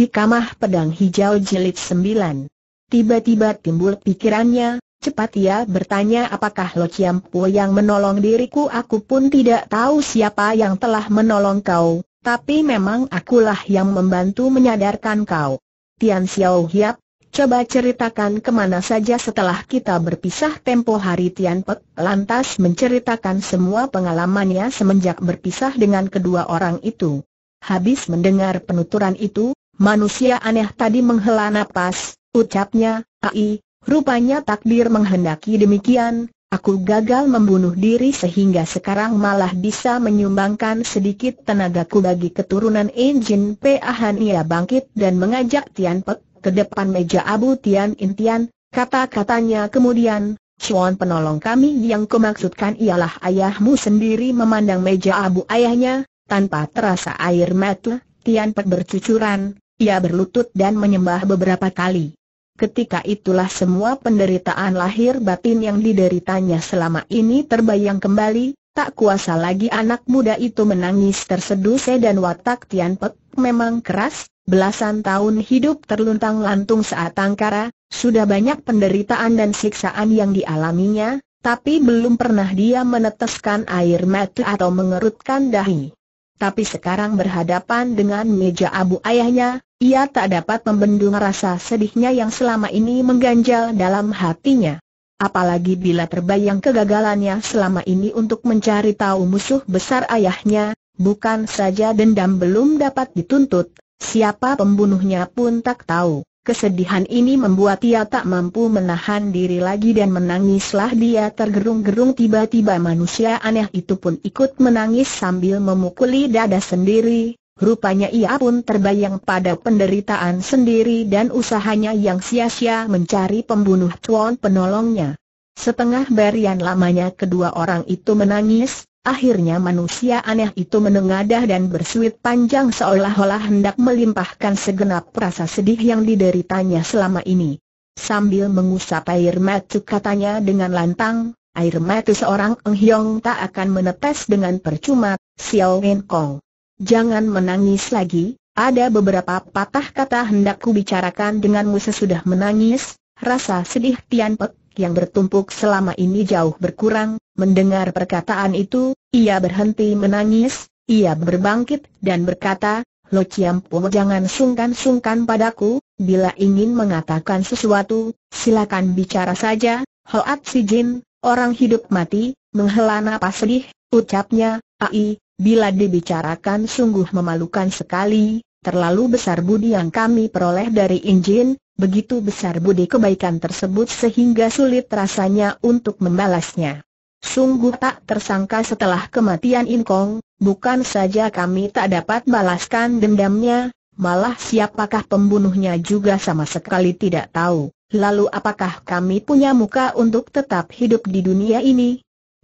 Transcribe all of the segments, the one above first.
Hikamah Pedang Hijau Jilid 9 Tiba-tiba timbul pikirannya, cepat ia bertanya apakah Lo Chiam yang menolong diriku aku pun tidak tahu siapa yang telah menolong kau, tapi memang akulah yang membantu menyadarkan kau. Tian Xiao Hiap, coba ceritakan kemana saja setelah kita berpisah tempo hari Tian Pek lantas menceritakan semua pengalamannya semenjak berpisah dengan kedua orang itu. Habis mendengar penuturan itu, Manusia aneh tadi menghela napas, ucapnya, Ai, rupanya takdir menghendaki demikian, aku gagal membunuh diri sehingga sekarang malah bisa menyumbangkan sedikit tenagaku bagi keturunan Enjin Pahan ia bangkit dan mengajak Tian Pek ke depan meja Abu Tian Intian, kata-katanya kemudian, Chuan penolong kami yang kumaksudkan ialah ayahmu sendiri memandang meja Abu ayahnya, tanpa terasa air mata, Tian Pek bercucuran, ia berlutut dan menyembah beberapa kali. Ketika itulah semua penderitaan lahir batin yang dideritanya selama ini terbayang kembali, tak kuasa lagi anak muda itu menangis terseduh dan watak Tian Pek memang keras, belasan tahun hidup terluntang lantung saat angkara, sudah banyak penderitaan dan siksaan yang dialaminya, tapi belum pernah dia meneteskan air mata atau mengerutkan dahi. Tapi sekarang berhadapan dengan meja abu ayahnya, ia tak dapat membendung rasa sedihnya yang selama ini mengganjal dalam hatinya. Apalagi bila terbayang kegagalannya selama ini untuk mencari tahu musuh besar ayahnya, bukan saja dendam belum dapat dituntut, siapa pembunuhnya pun tak tahu. Kesedihan ini membuat ia tak mampu menahan diri lagi dan menangislah dia tergerung-gerung tiba-tiba manusia aneh itu pun ikut menangis sambil memukuli dada sendiri, Rupanya ia pun terbayang pada penderitaan sendiri dan usahanya yang sia-sia mencari pembunuh cuan penolongnya. Setengah barian lamanya kedua orang itu menangis, akhirnya manusia aneh itu menengadah dan bersuit panjang seolah-olah hendak melimpahkan segenap rasa sedih yang dideritanya selama ini. Sambil mengusap air mata katanya dengan lantang, air mata seorang Eng Hiong tak akan menetes dengan percuma, Xiao Wen Kong. Jangan menangis lagi, ada beberapa patah kata hendak bicarakan denganmu sesudah menangis, rasa sedih Tian Pek yang bertumpuk selama ini jauh berkurang, mendengar perkataan itu, ia berhenti menangis, ia berbangkit dan berkata, Lo Ciampu jangan sungkan-sungkan padaku, bila ingin mengatakan sesuatu, silakan bicara saja, Hoat Si Jin, orang hidup mati, menghela napas sedih, ucapnya, Ai, Bila dibicarakan sungguh memalukan sekali, terlalu besar budi yang kami peroleh dari Injin, begitu besar budi kebaikan tersebut sehingga sulit rasanya untuk membalasnya. Sungguh tak tersangka setelah kematian Inkong, bukan saja kami tak dapat balaskan dendamnya, malah siapakah pembunuhnya juga sama sekali tidak tahu. Lalu apakah kami punya muka untuk tetap hidup di dunia ini?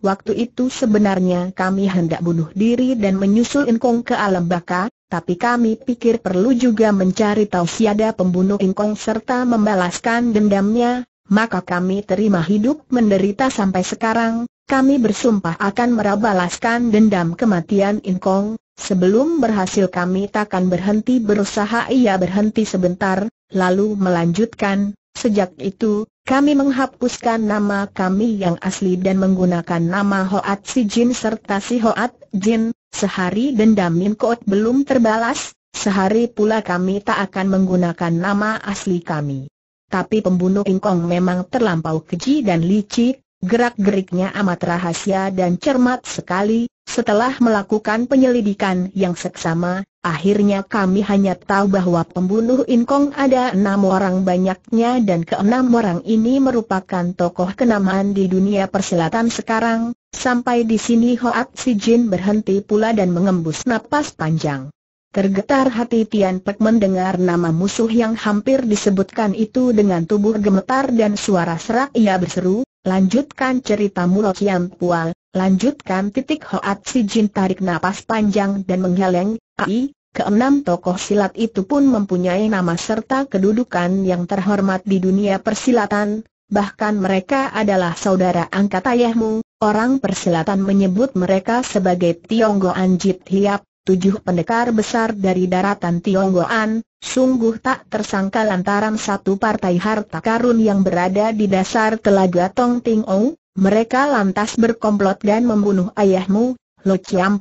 Waktu itu sebenarnya kami hendak bunuh diri dan menyusul Inkong ke alam baka, tapi kami pikir perlu juga mencari tahu siada pembunuh Inkong serta membalaskan dendamnya, maka kami terima hidup menderita sampai sekarang, kami bersumpah akan merabalaskan dendam kematian Inkong, sebelum berhasil kami takkan berhenti berusaha ia berhenti sebentar, lalu melanjutkan, Sejak itu, kami menghapuskan nama kami yang asli dan menggunakan nama Hoat Si Jin serta Si Hoat Jin, sehari dendam Min Koot belum terbalas, sehari pula kami tak akan menggunakan nama asli kami. Tapi pembunuh Ingkong memang terlampau keji dan licik, gerak-geriknya amat rahasia dan cermat sekali, setelah melakukan penyelidikan yang seksama, Akhirnya kami hanya tahu bahwa pembunuh Inkong ada enam orang banyaknya dan keenam orang ini merupakan tokoh kenamaan di dunia perselatan sekarang. Sampai di sini Hoat Si Jin berhenti pula dan mengembus napas panjang. Tergetar hati Tian Pek mendengar nama musuh yang hampir disebutkan itu dengan tubuh gemetar dan suara serak ia berseru, lanjutkan cerita Lo Kian Pual, lanjutkan titik Hoat Si Jin tarik napas panjang dan menggeleng, ai, Keenam tokoh silat itu pun mempunyai nama serta kedudukan yang terhormat di dunia persilatan, bahkan mereka adalah saudara angkat ayahmu, orang persilatan menyebut mereka sebagai Tionggo Anjit Hiap, tujuh pendekar besar dari daratan Tionggoan, sungguh tak tersangka lantaran satu partai harta karun yang berada di dasar telaga Tong Ting Ou, mereka lantas berkomplot dan membunuh ayahmu, Lo Chiam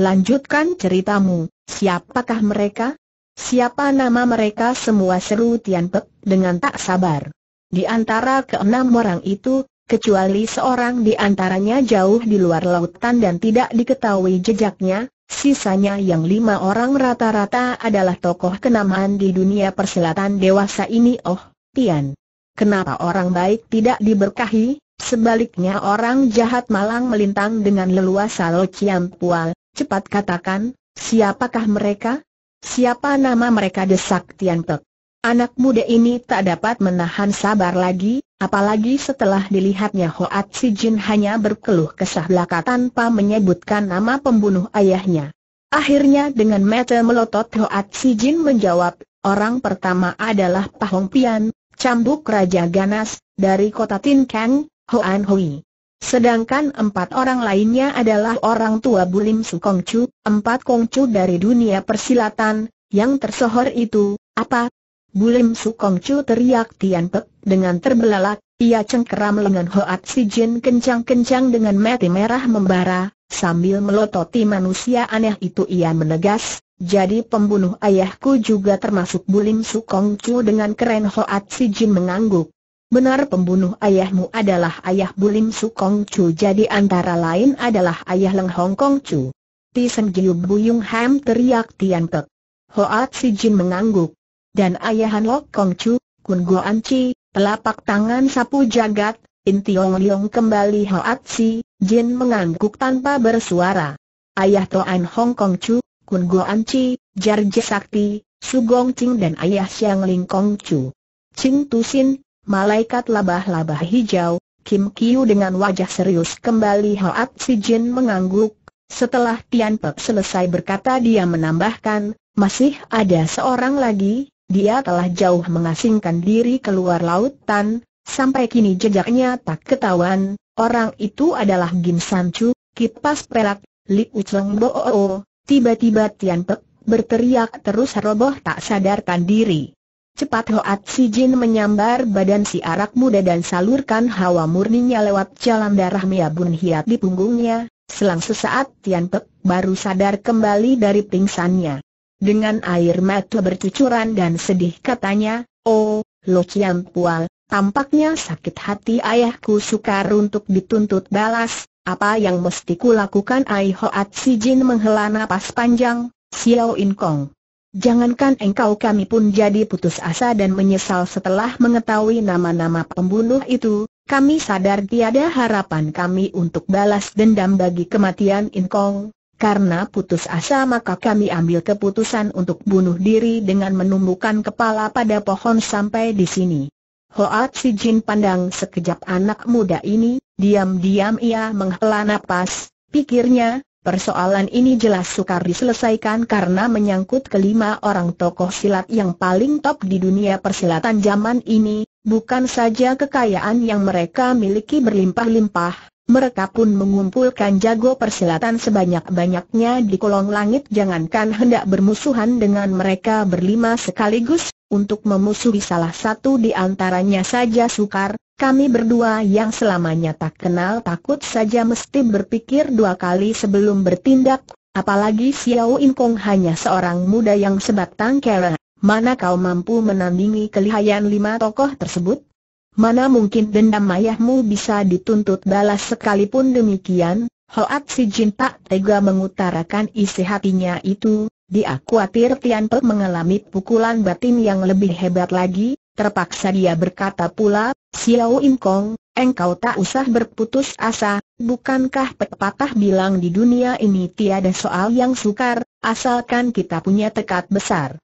Lanjutkan ceritamu, siapakah mereka? Siapa nama mereka semua seru Tian Pek dengan tak sabar. Di antara keenam orang itu, kecuali seorang di antaranya jauh di luar lautan dan tidak diketahui jejaknya, Sisanya yang lima orang rata-rata adalah tokoh kenamaan di dunia persilatan dewasa ini Oh, Tian Kenapa orang baik tidak diberkahi? Sebaliknya orang jahat malang melintang dengan leluasa Lo Chiam Pual Cepat katakan, siapakah mereka? Siapa nama mereka desak Tian Pek? Anak muda ini tak dapat menahan sabar lagi, apalagi setelah dilihatnya Hoat Si Jin hanya berkeluh kesah belaka tanpa menyebutkan nama pembunuh ayahnya. Akhirnya dengan mata melotot Hoat Si Jin menjawab, orang pertama adalah Pahong Pian, cambuk Raja Ganas, dari kota Tin Kang, Hoan Hui. Sedangkan empat orang lainnya adalah orang tua Bulim Su Chu, empat Kongcu dari dunia persilatan, yang tersohor itu, apa, Bulim Sukong Chu teriak Tian Pek dengan terbelalak, ia cengkeram lengan Hoat Si Jin kencang-kencang dengan mati merah membara, sambil melototi manusia aneh itu ia menegas, jadi pembunuh ayahku juga termasuk Bulim Sukong Chu dengan keren Hoat Si Jin mengangguk. Benar pembunuh ayahmu adalah ayah Bulim Sukong Chu jadi antara lain adalah ayah Leng Hong Kong Chu. Ti Seng Bu Buyung Ham teriak Tian Pek. Hoat Si Jin mengangguk, dan ayahan Lok Kong Chu, Kun Go An Chi, telapak tangan sapu jagat, In Tiong Liong kembali Hoat Si, Jin mengangguk tanpa bersuara. Ayah Toan Hong Kong Chu, Kun Go An Chi, Jar Je Sakti, Su Gong Ching dan ayah Siang Ling Kong Chu. Ching Tu Sin, malaikat labah-labah hijau, Kim Kiu dengan wajah serius kembali Hoat Si Jin mengangguk. Setelah Tian Pek selesai berkata dia menambahkan, masih ada seorang lagi, dia telah jauh mengasingkan diri keluar lautan, sampai kini jejaknya tak ketahuan, orang itu adalah Gim Sanchu, kipas perak, Li Ucheng Boo, tiba-tiba Tian Pek berteriak terus roboh tak sadarkan diri. Cepat Hoat Si Jin menyambar badan si arak muda dan salurkan hawa murninya lewat jalan darah Mia Bun Hiat di punggungnya, selang sesaat Tian Pek baru sadar kembali dari pingsannya. Dengan air mata bercucuran dan sedih katanya, Oh, Lo Chiam Pual, tampaknya sakit hati ayahku sukar untuk dituntut balas, apa yang mesti kulakukan Ai Hoat Si Jin menghela napas panjang, Xiao In Kong. Jangankan engkau kami pun jadi putus asa dan menyesal setelah mengetahui nama-nama pembunuh itu, kami sadar tiada harapan kami untuk balas dendam bagi kematian In Kong, karena putus asa maka kami ambil keputusan untuk bunuh diri dengan menumbukan kepala pada pohon sampai di sini. Hoat si Jin pandang sekejap anak muda ini, diam-diam ia menghela napas, pikirnya, persoalan ini jelas sukar diselesaikan karena menyangkut kelima orang tokoh silat yang paling top di dunia persilatan zaman ini, bukan saja kekayaan yang mereka miliki berlimpah-limpah, mereka pun mengumpulkan jago persilatan sebanyak-banyaknya di kolong langit jangankan hendak bermusuhan dengan mereka berlima sekaligus, untuk memusuhi salah satu di antaranya saja sukar, kami berdua yang selamanya tak kenal takut saja mesti berpikir dua kali sebelum bertindak, apalagi Xiao Inkong hanya seorang muda yang sebatang kera, mana kau mampu menandingi kelihayan lima tokoh tersebut? mana mungkin dendam ayahmu bisa dituntut balas sekalipun demikian, Hoat Si Jin tak tega mengutarakan isi hatinya itu, dia khawatir Tian Pe mengalami pukulan batin yang lebih hebat lagi, terpaksa dia berkata pula, Xiao In Kong, engkau tak usah berputus asa, bukankah pepatah bilang di dunia ini tiada soal yang sukar, asalkan kita punya tekad besar.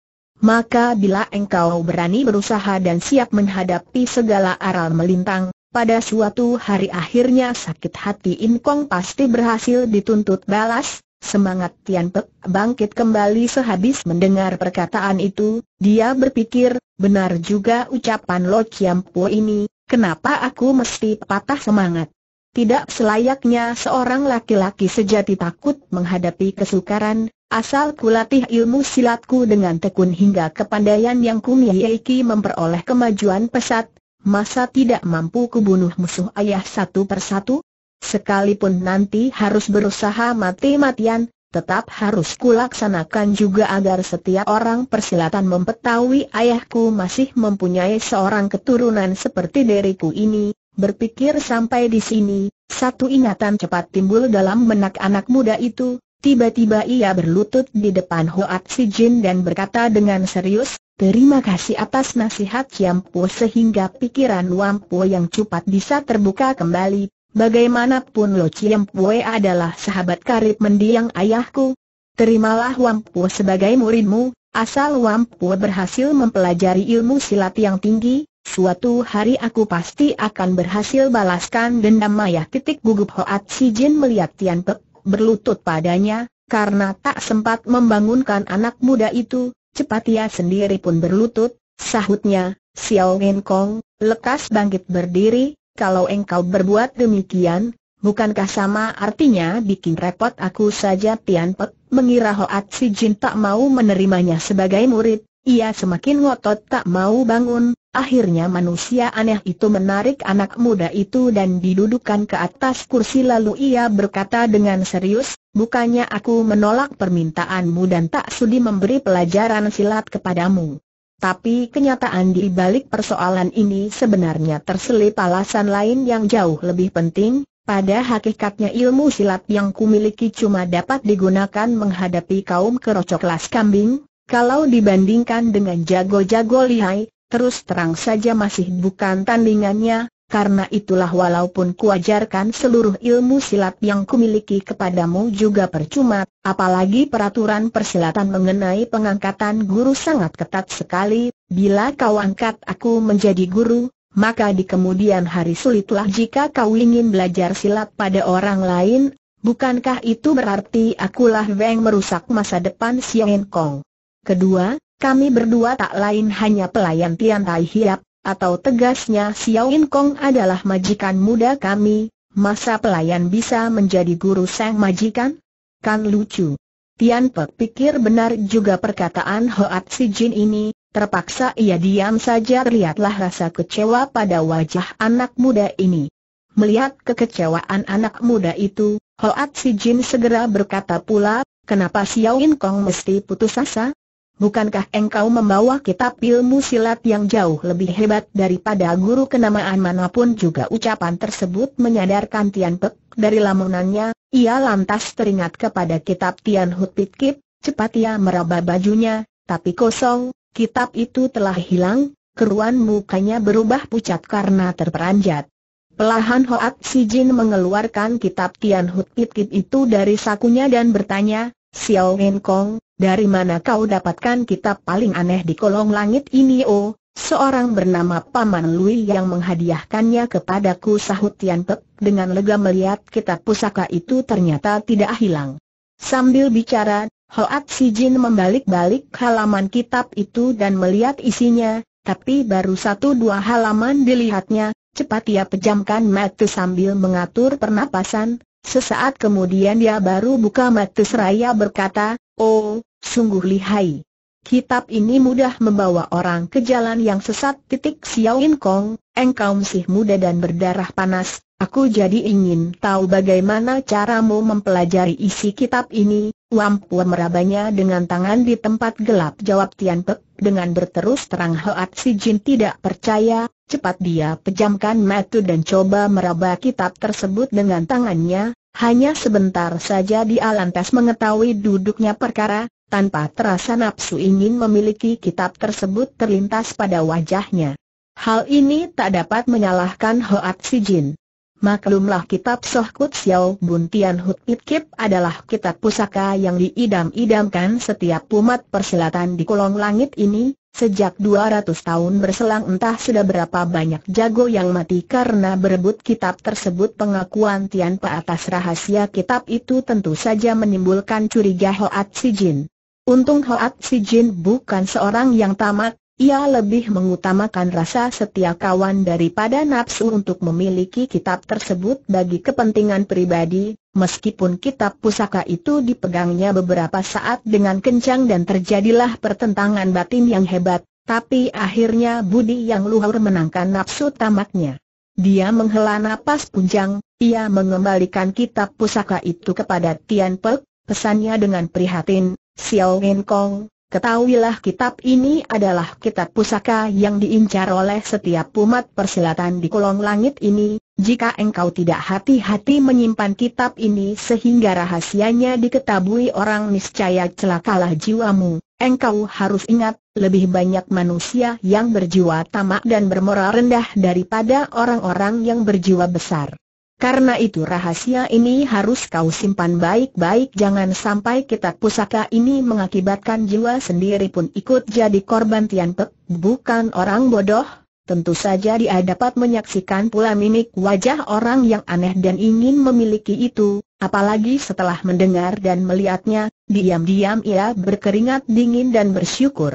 Maka bila engkau berani berusaha dan siap menghadapi segala aral melintang, pada suatu hari akhirnya sakit hati Inkong pasti berhasil dituntut balas, Semangat Tian Pek bangkit kembali sehabis mendengar perkataan itu, dia berpikir, benar juga ucapan Lo Chiam Po ini, kenapa aku mesti patah semangat? Tidak selayaknya seorang laki-laki sejati takut menghadapi kesukaran, asal kulatih ilmu silatku dengan tekun hingga kepandaian yang kumiliki memperoleh kemajuan pesat, masa tidak mampu kubunuh musuh ayah satu persatu? Sekalipun nanti harus berusaha mati-matian, tetap harus kulaksanakan juga agar setiap orang persilatan mempetahui ayahku masih mempunyai seorang keturunan seperti diriku ini, Berpikir sampai di sini, satu ingatan cepat timbul dalam benak anak muda itu, tiba-tiba ia berlutut di depan Hoat Si Jin dan berkata dengan serius, Terima kasih atas nasihat Po sehingga pikiran Wampu yang cepat bisa terbuka kembali. Bagaimanapun Lo Po adalah sahabat karib mendiang ayahku. Terimalah Wampu sebagai muridmu, asal Wampu berhasil mempelajari ilmu silat yang tinggi, Suatu hari aku pasti akan berhasil balaskan dendam mayah titik gugup Hoat Si Jin melihat Tian Pek berlutut padanya, karena tak sempat membangunkan anak muda itu, cepat ia sendiri pun berlutut, sahutnya, Xiao Wen Kong, lekas bangkit berdiri, kalau engkau berbuat demikian, bukankah sama artinya bikin repot aku saja Tian Pek mengira Hoat Si Jin tak mau menerimanya sebagai murid, ia semakin ngotot tak mau bangun, akhirnya manusia aneh itu menarik anak muda itu dan didudukan ke atas kursi lalu ia berkata dengan serius, bukannya aku menolak permintaanmu dan tak sudi memberi pelajaran silat kepadamu. Tapi kenyataan di balik persoalan ini sebenarnya terselip alasan lain yang jauh lebih penting, pada hakikatnya ilmu silat yang kumiliki cuma dapat digunakan menghadapi kaum kerocok las kambing, kalau dibandingkan dengan jago-jago lihai, terus terang saja masih bukan tandingannya, karena itulah walaupun kuajarkan seluruh ilmu silat yang kumiliki kepadamu juga percuma, apalagi peraturan persilatan mengenai pengangkatan guru sangat ketat sekali, bila kau angkat aku menjadi guru, maka di kemudian hari sulitlah jika kau ingin belajar silat pada orang lain, bukankah itu berarti akulah Weng merusak masa depan Siang Kong? Kedua, kami berdua tak lain hanya pelayan Tian Tai Hiap, atau tegasnya Xiao In Kong adalah majikan muda kami, masa pelayan bisa menjadi guru sang majikan? Kan lucu. Tian Pek pikir benar juga perkataan Hoat Si Jin ini, terpaksa ia diam saja Lihatlah rasa kecewa pada wajah anak muda ini. Melihat kekecewaan anak muda itu, Hoat Si Jin segera berkata pula, kenapa Xiao In Kong mesti putus asa? Bukankah engkau membawa kitab ilmu silat yang jauh lebih hebat daripada guru kenamaan manapun juga ucapan tersebut menyadarkan Tian Pek dari lamunannya, ia lantas teringat kepada kitab Tian Hut Pit Kip, cepat ia meraba bajunya, tapi kosong, kitab itu telah hilang, keruan mukanya berubah pucat karena terperanjat. Pelahan Hoat Si Jin mengeluarkan kitab Tian Hut Pit Kip itu dari sakunya dan bertanya, Xiao Hen Kong, dari mana kau dapatkan kitab paling aneh di kolong langit ini oh? Seorang bernama Paman Lui yang menghadiahkannya kepadaku sahut Tian Pek dengan lega melihat kitab pusaka itu ternyata tidak hilang. Sambil bicara, Hoat Si Jin membalik-balik halaman kitab itu dan melihat isinya, tapi baru satu dua halaman dilihatnya, cepat ia pejamkan mata sambil mengatur pernapasan, Sesaat kemudian dia baru buka mata seraya berkata, Oh, sungguh lihai. Kitab ini mudah membawa orang ke jalan yang sesat. Titik Xiao In Kong, engkau masih muda dan berdarah panas. Aku jadi ingin tahu bagaimana caramu mempelajari isi kitab ini. Wampu merabanya dengan tangan di tempat gelap jawab Tian Pek dengan berterus terang Hoat Si Jin tidak percaya, Cepat dia pejamkan mata dan coba meraba kitab tersebut dengan tangannya, hanya sebentar saja dia lantas mengetahui duduknya perkara, tanpa terasa nafsu ingin memiliki kitab tersebut terlintas pada wajahnya. Hal ini tak dapat menyalahkan Hoat Si Jin. Maklumlah kitab Soh Kut Xiao Bun Tian Hut It Kip adalah kitab pusaka yang diidam-idamkan setiap umat persilatan di kolong langit ini, Sejak 200 tahun berselang entah sudah berapa banyak jago yang mati karena berebut kitab tersebut pengakuan Tianpa atas rahasia kitab itu tentu saja menimbulkan curiga Hoat Sijin. Untung Hoat Sijin bukan seorang yang tamak, ia lebih mengutamakan rasa setia kawan daripada nafsu untuk memiliki kitab tersebut bagi kepentingan pribadi, meskipun kitab pusaka itu dipegangnya beberapa saat dengan kencang dan terjadilah pertentangan batin yang hebat, tapi akhirnya budi yang luhur menangkan nafsu tamaknya. Dia menghela napas punjang, ia mengembalikan kitab pusaka itu kepada Tian Pek, pesannya dengan prihatin, Xiao Kong, Ketahuilah kitab ini adalah kitab pusaka yang diincar oleh setiap umat persilatan di kolong langit ini, jika engkau tidak hati-hati menyimpan kitab ini sehingga rahasianya diketahui orang niscaya celakalah jiwamu, engkau harus ingat, lebih banyak manusia yang berjiwa tamak dan bermoral rendah daripada orang-orang yang berjiwa besar. Karena itu rahasia ini harus kau simpan baik-baik jangan sampai kitab pusaka ini mengakibatkan jiwa sendiri pun ikut jadi korban Tian Pek, bukan orang bodoh. Tentu saja dia dapat menyaksikan pula mimik wajah orang yang aneh dan ingin memiliki itu, apalagi setelah mendengar dan melihatnya, diam-diam ia berkeringat dingin dan bersyukur.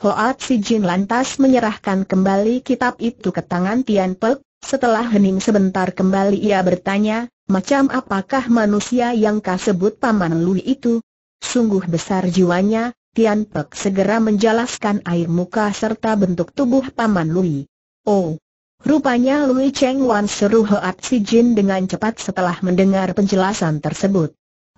Hoat Si Jin lantas menyerahkan kembali kitab itu ke tangan Tian Pek, setelah hening sebentar kembali ia bertanya, macam apakah manusia yang kau sebut Paman Lui itu? Sungguh besar jiwanya, Tian Pek segera menjelaskan air muka serta bentuk tubuh Paman Lui. Oh, rupanya Lui Cheng Wan seru Hoat Si Jin dengan cepat setelah mendengar penjelasan tersebut.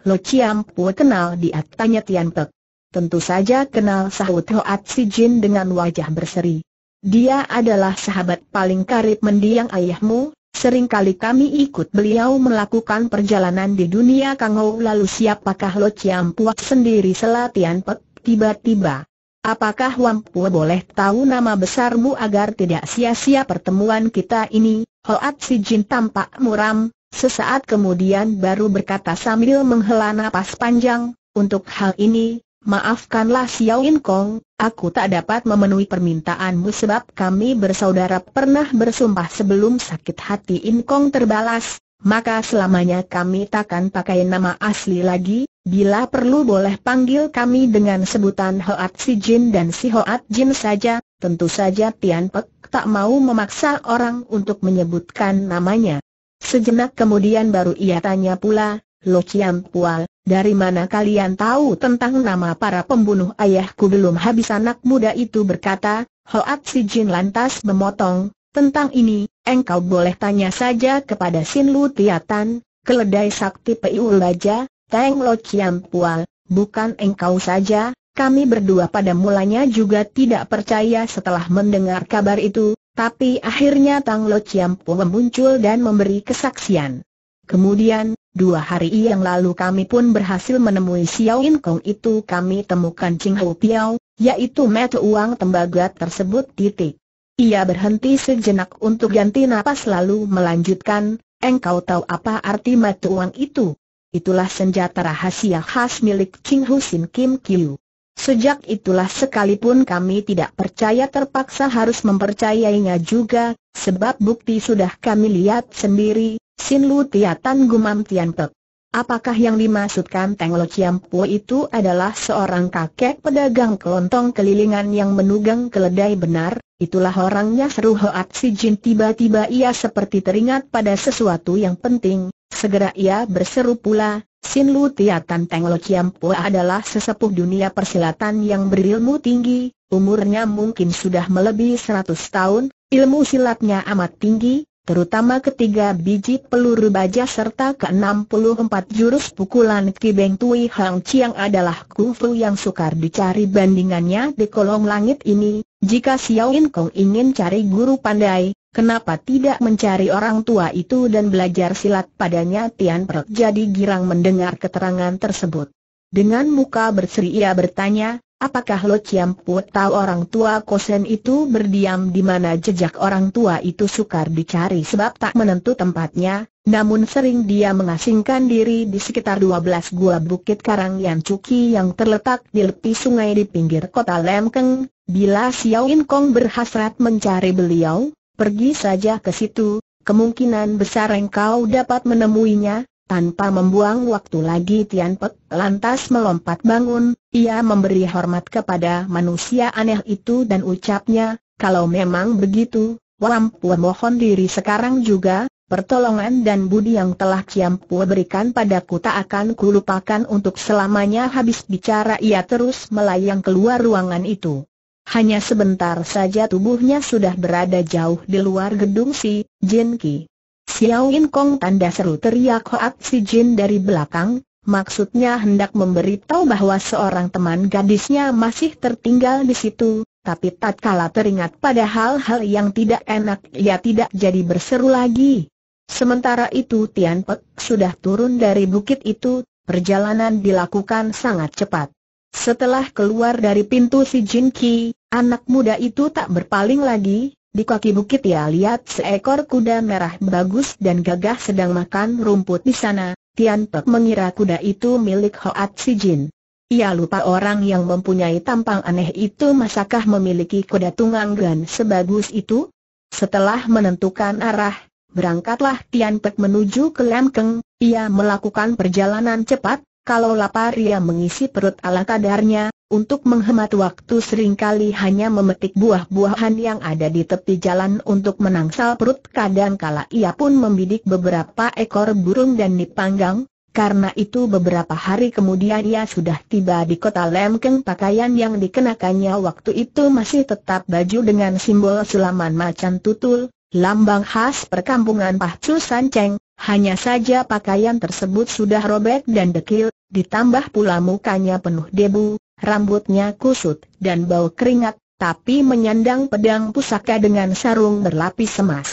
Lo Chiam pu kenal dia tanya Tian Pek. Tentu saja kenal sahut Hoat Si Jin dengan wajah berseri. Dia adalah sahabat paling karib mendiang ayahmu, seringkali kami ikut beliau melakukan perjalanan di dunia kangau lalu siapakah Lo Chiam Puak sendiri selatian pek, tiba-tiba. Apakah wampu boleh tahu nama besarmu agar tidak sia-sia pertemuan kita ini? Hoat Si Jin tampak muram, sesaat kemudian baru berkata sambil menghela napas panjang, untuk hal ini, Maafkanlah Xiao In Kong, aku tak dapat memenuhi permintaanmu sebab kami bersaudara pernah bersumpah sebelum sakit hati In Kong terbalas, maka selamanya kami takkan pakai nama asli lagi, bila perlu boleh panggil kami dengan sebutan Hoat Si Jin dan Si Hoat Jin saja, tentu saja Tian Pek tak mau memaksa orang untuk menyebutkan namanya. Sejenak kemudian baru ia tanya pula, Lo Chiam Pual, dari mana kalian tahu tentang nama para pembunuh ayahku belum habis anak muda itu berkata, Hoat Si Jin lantas memotong, tentang ini, engkau boleh tanya saja kepada Sin Lu Tiatan, keledai sakti Piu Laja, Teng Lo Chiam Pual, bukan engkau saja, kami berdua pada mulanya juga tidak percaya setelah mendengar kabar itu, tapi akhirnya Tang Lo Chiam Pual muncul dan memberi kesaksian. Kemudian, Dua hari yang lalu kami pun berhasil menemui Xiao In Kong itu kami temukan Ching Hou Piao, yaitu mata uang tembaga tersebut titik. Ia berhenti sejenak untuk ganti nafas lalu melanjutkan, engkau tahu apa arti mata uang itu? Itulah senjata rahasia khas milik Ching Sin Kim Kyu. Sejak itulah sekalipun kami tidak percaya terpaksa harus mempercayainya juga, sebab bukti sudah kami lihat sendiri, Sin Lu Tiatan Gumam Tian Pek. Apakah yang dimaksudkan Teng Lo Chiam Pu itu adalah seorang kakek pedagang kelontong kelilingan yang menugang keledai benar? Itulah orangnya seru Hoat Si Jin tiba-tiba ia seperti teringat pada sesuatu yang penting, segera ia berseru pula, Sin Lu Tia Tan Teng Lo Chiam Po adalah sesepuh dunia persilatan yang berilmu tinggi, umurnya mungkin sudah melebihi 100 tahun, ilmu silatnya amat tinggi, terutama ketiga biji peluru baja serta ke-64 jurus pukulan Ki Beng Tui Hang Chiang adalah kungfu yang sukar dicari bandingannya di kolong langit ini. Jika Xiao In Kong ingin cari guru pandai, Kenapa tidak mencari orang tua itu dan belajar silat padanya Tian Perk jadi girang mendengar keterangan tersebut. Dengan muka berseri ia bertanya, apakah Lo Chiam Put tahu orang tua Kosen itu berdiam di mana jejak orang tua itu sukar dicari sebab tak menentu tempatnya, namun sering dia mengasingkan diri di sekitar 12 gua Bukit Karang Yan Cuki yang terletak di tepi sungai di pinggir kota Lemkeng, bila Xiao In Kong berhasrat mencari beliau, Pergi saja ke situ, kemungkinan besar engkau dapat menemuinya, tanpa membuang waktu lagi Tian Pek lantas melompat bangun, ia memberi hormat kepada manusia aneh itu dan ucapnya, kalau memang begitu, Wampua mohon diri sekarang juga, pertolongan dan budi yang telah Kiampua berikan padaku tak akan kulupakan untuk selamanya habis bicara ia terus melayang keluar ruangan itu. Hanya sebentar saja tubuhnya sudah berada jauh di luar gedung si Jin Ki. Xiao In Kong tanda seru teriak Hoat si Jin dari belakang, maksudnya hendak memberitahu bahwa seorang teman gadisnya masih tertinggal di situ, tapi tatkala teringat pada hal-hal yang tidak enak ia tidak jadi berseru lagi. Sementara itu Tian Pek sudah turun dari bukit itu, perjalanan dilakukan sangat cepat. Setelah keluar dari pintu si Jin Ki, anak muda itu tak berpaling lagi, di kaki bukit ia lihat seekor kuda merah bagus dan gagah sedang makan rumput di sana, Tian Pek mengira kuda itu milik Hoat si Jin. Ia lupa orang yang mempunyai tampang aneh itu masakah memiliki kuda tunggang dan sebagus itu? Setelah menentukan arah, berangkatlah Tian Pek menuju ke Lemkeng, ia melakukan perjalanan cepat, kalau lapar ia mengisi perut ala kadarnya, untuk menghemat waktu seringkali hanya memetik buah-buahan yang ada di tepi jalan untuk menangsal perut kadangkala ia pun membidik beberapa ekor burung dan dipanggang, karena itu beberapa hari kemudian ia sudah tiba di kota Lemkeng pakaian yang dikenakannya waktu itu masih tetap baju dengan simbol sulaman macan tutul, lambang khas perkampungan Pahcu Sanceng, hanya saja pakaian tersebut sudah robek dan dekil, ditambah pula mukanya penuh debu, rambutnya kusut dan bau keringat, tapi menyandang pedang pusaka dengan sarung berlapis emas.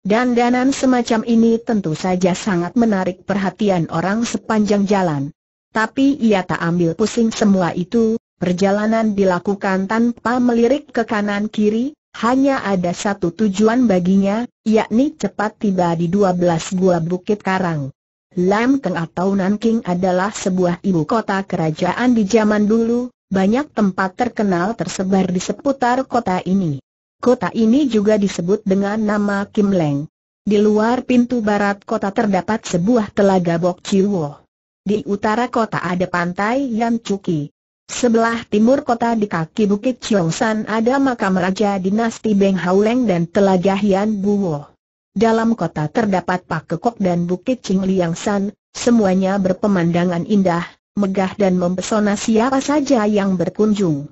Dandanan semacam ini tentu saja sangat menarik perhatian orang sepanjang jalan. Tapi ia tak ambil pusing semua itu, perjalanan dilakukan tanpa melirik ke kanan kiri, hanya ada satu tujuan baginya, yakni cepat tiba di 12 gua Bukit Karang. Lam Keng atau Nanking adalah sebuah ibu kota kerajaan di zaman dulu, banyak tempat terkenal tersebar di seputar kota ini. Kota ini juga disebut dengan nama Kim Leng. Di luar pintu barat kota terdapat sebuah telaga Bok Chiwo. Di utara kota ada pantai Yan Chuki. Sebelah timur kota di kaki Bukit San ada makam Raja Dinasti Beng Hauleng dan Telaga Hian Buwo. Dalam kota terdapat Pak Kekok dan Bukit Ching Liang San, semuanya berpemandangan indah, megah dan mempesona siapa saja yang berkunjung.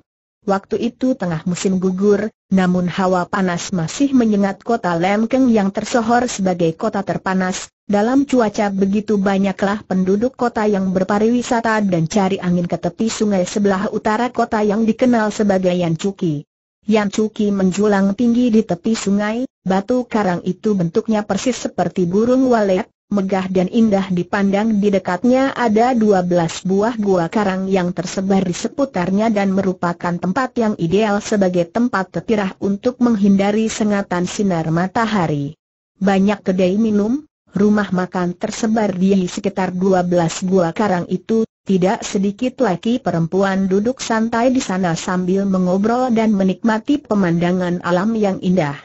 Waktu itu tengah musim gugur, namun hawa panas masih menyengat kota Lemkeng yang tersohor sebagai kota terpanas. Dalam cuaca begitu banyaklah penduduk kota yang berpariwisata dan cari angin ke tepi sungai sebelah utara kota yang dikenal sebagai Yancuki. Yancuki menjulang tinggi di tepi sungai, batu karang itu bentuknya persis seperti burung walet, megah dan indah dipandang di dekatnya ada dua belas buah gua karang yang tersebar di seputarnya dan merupakan tempat yang ideal sebagai tempat tetirah untuk menghindari sengatan sinar matahari. Banyak kedai minum, rumah makan tersebar di sekitar dua belas gua karang itu, tidak sedikit laki perempuan duduk santai di sana sambil mengobrol dan menikmati pemandangan alam yang indah.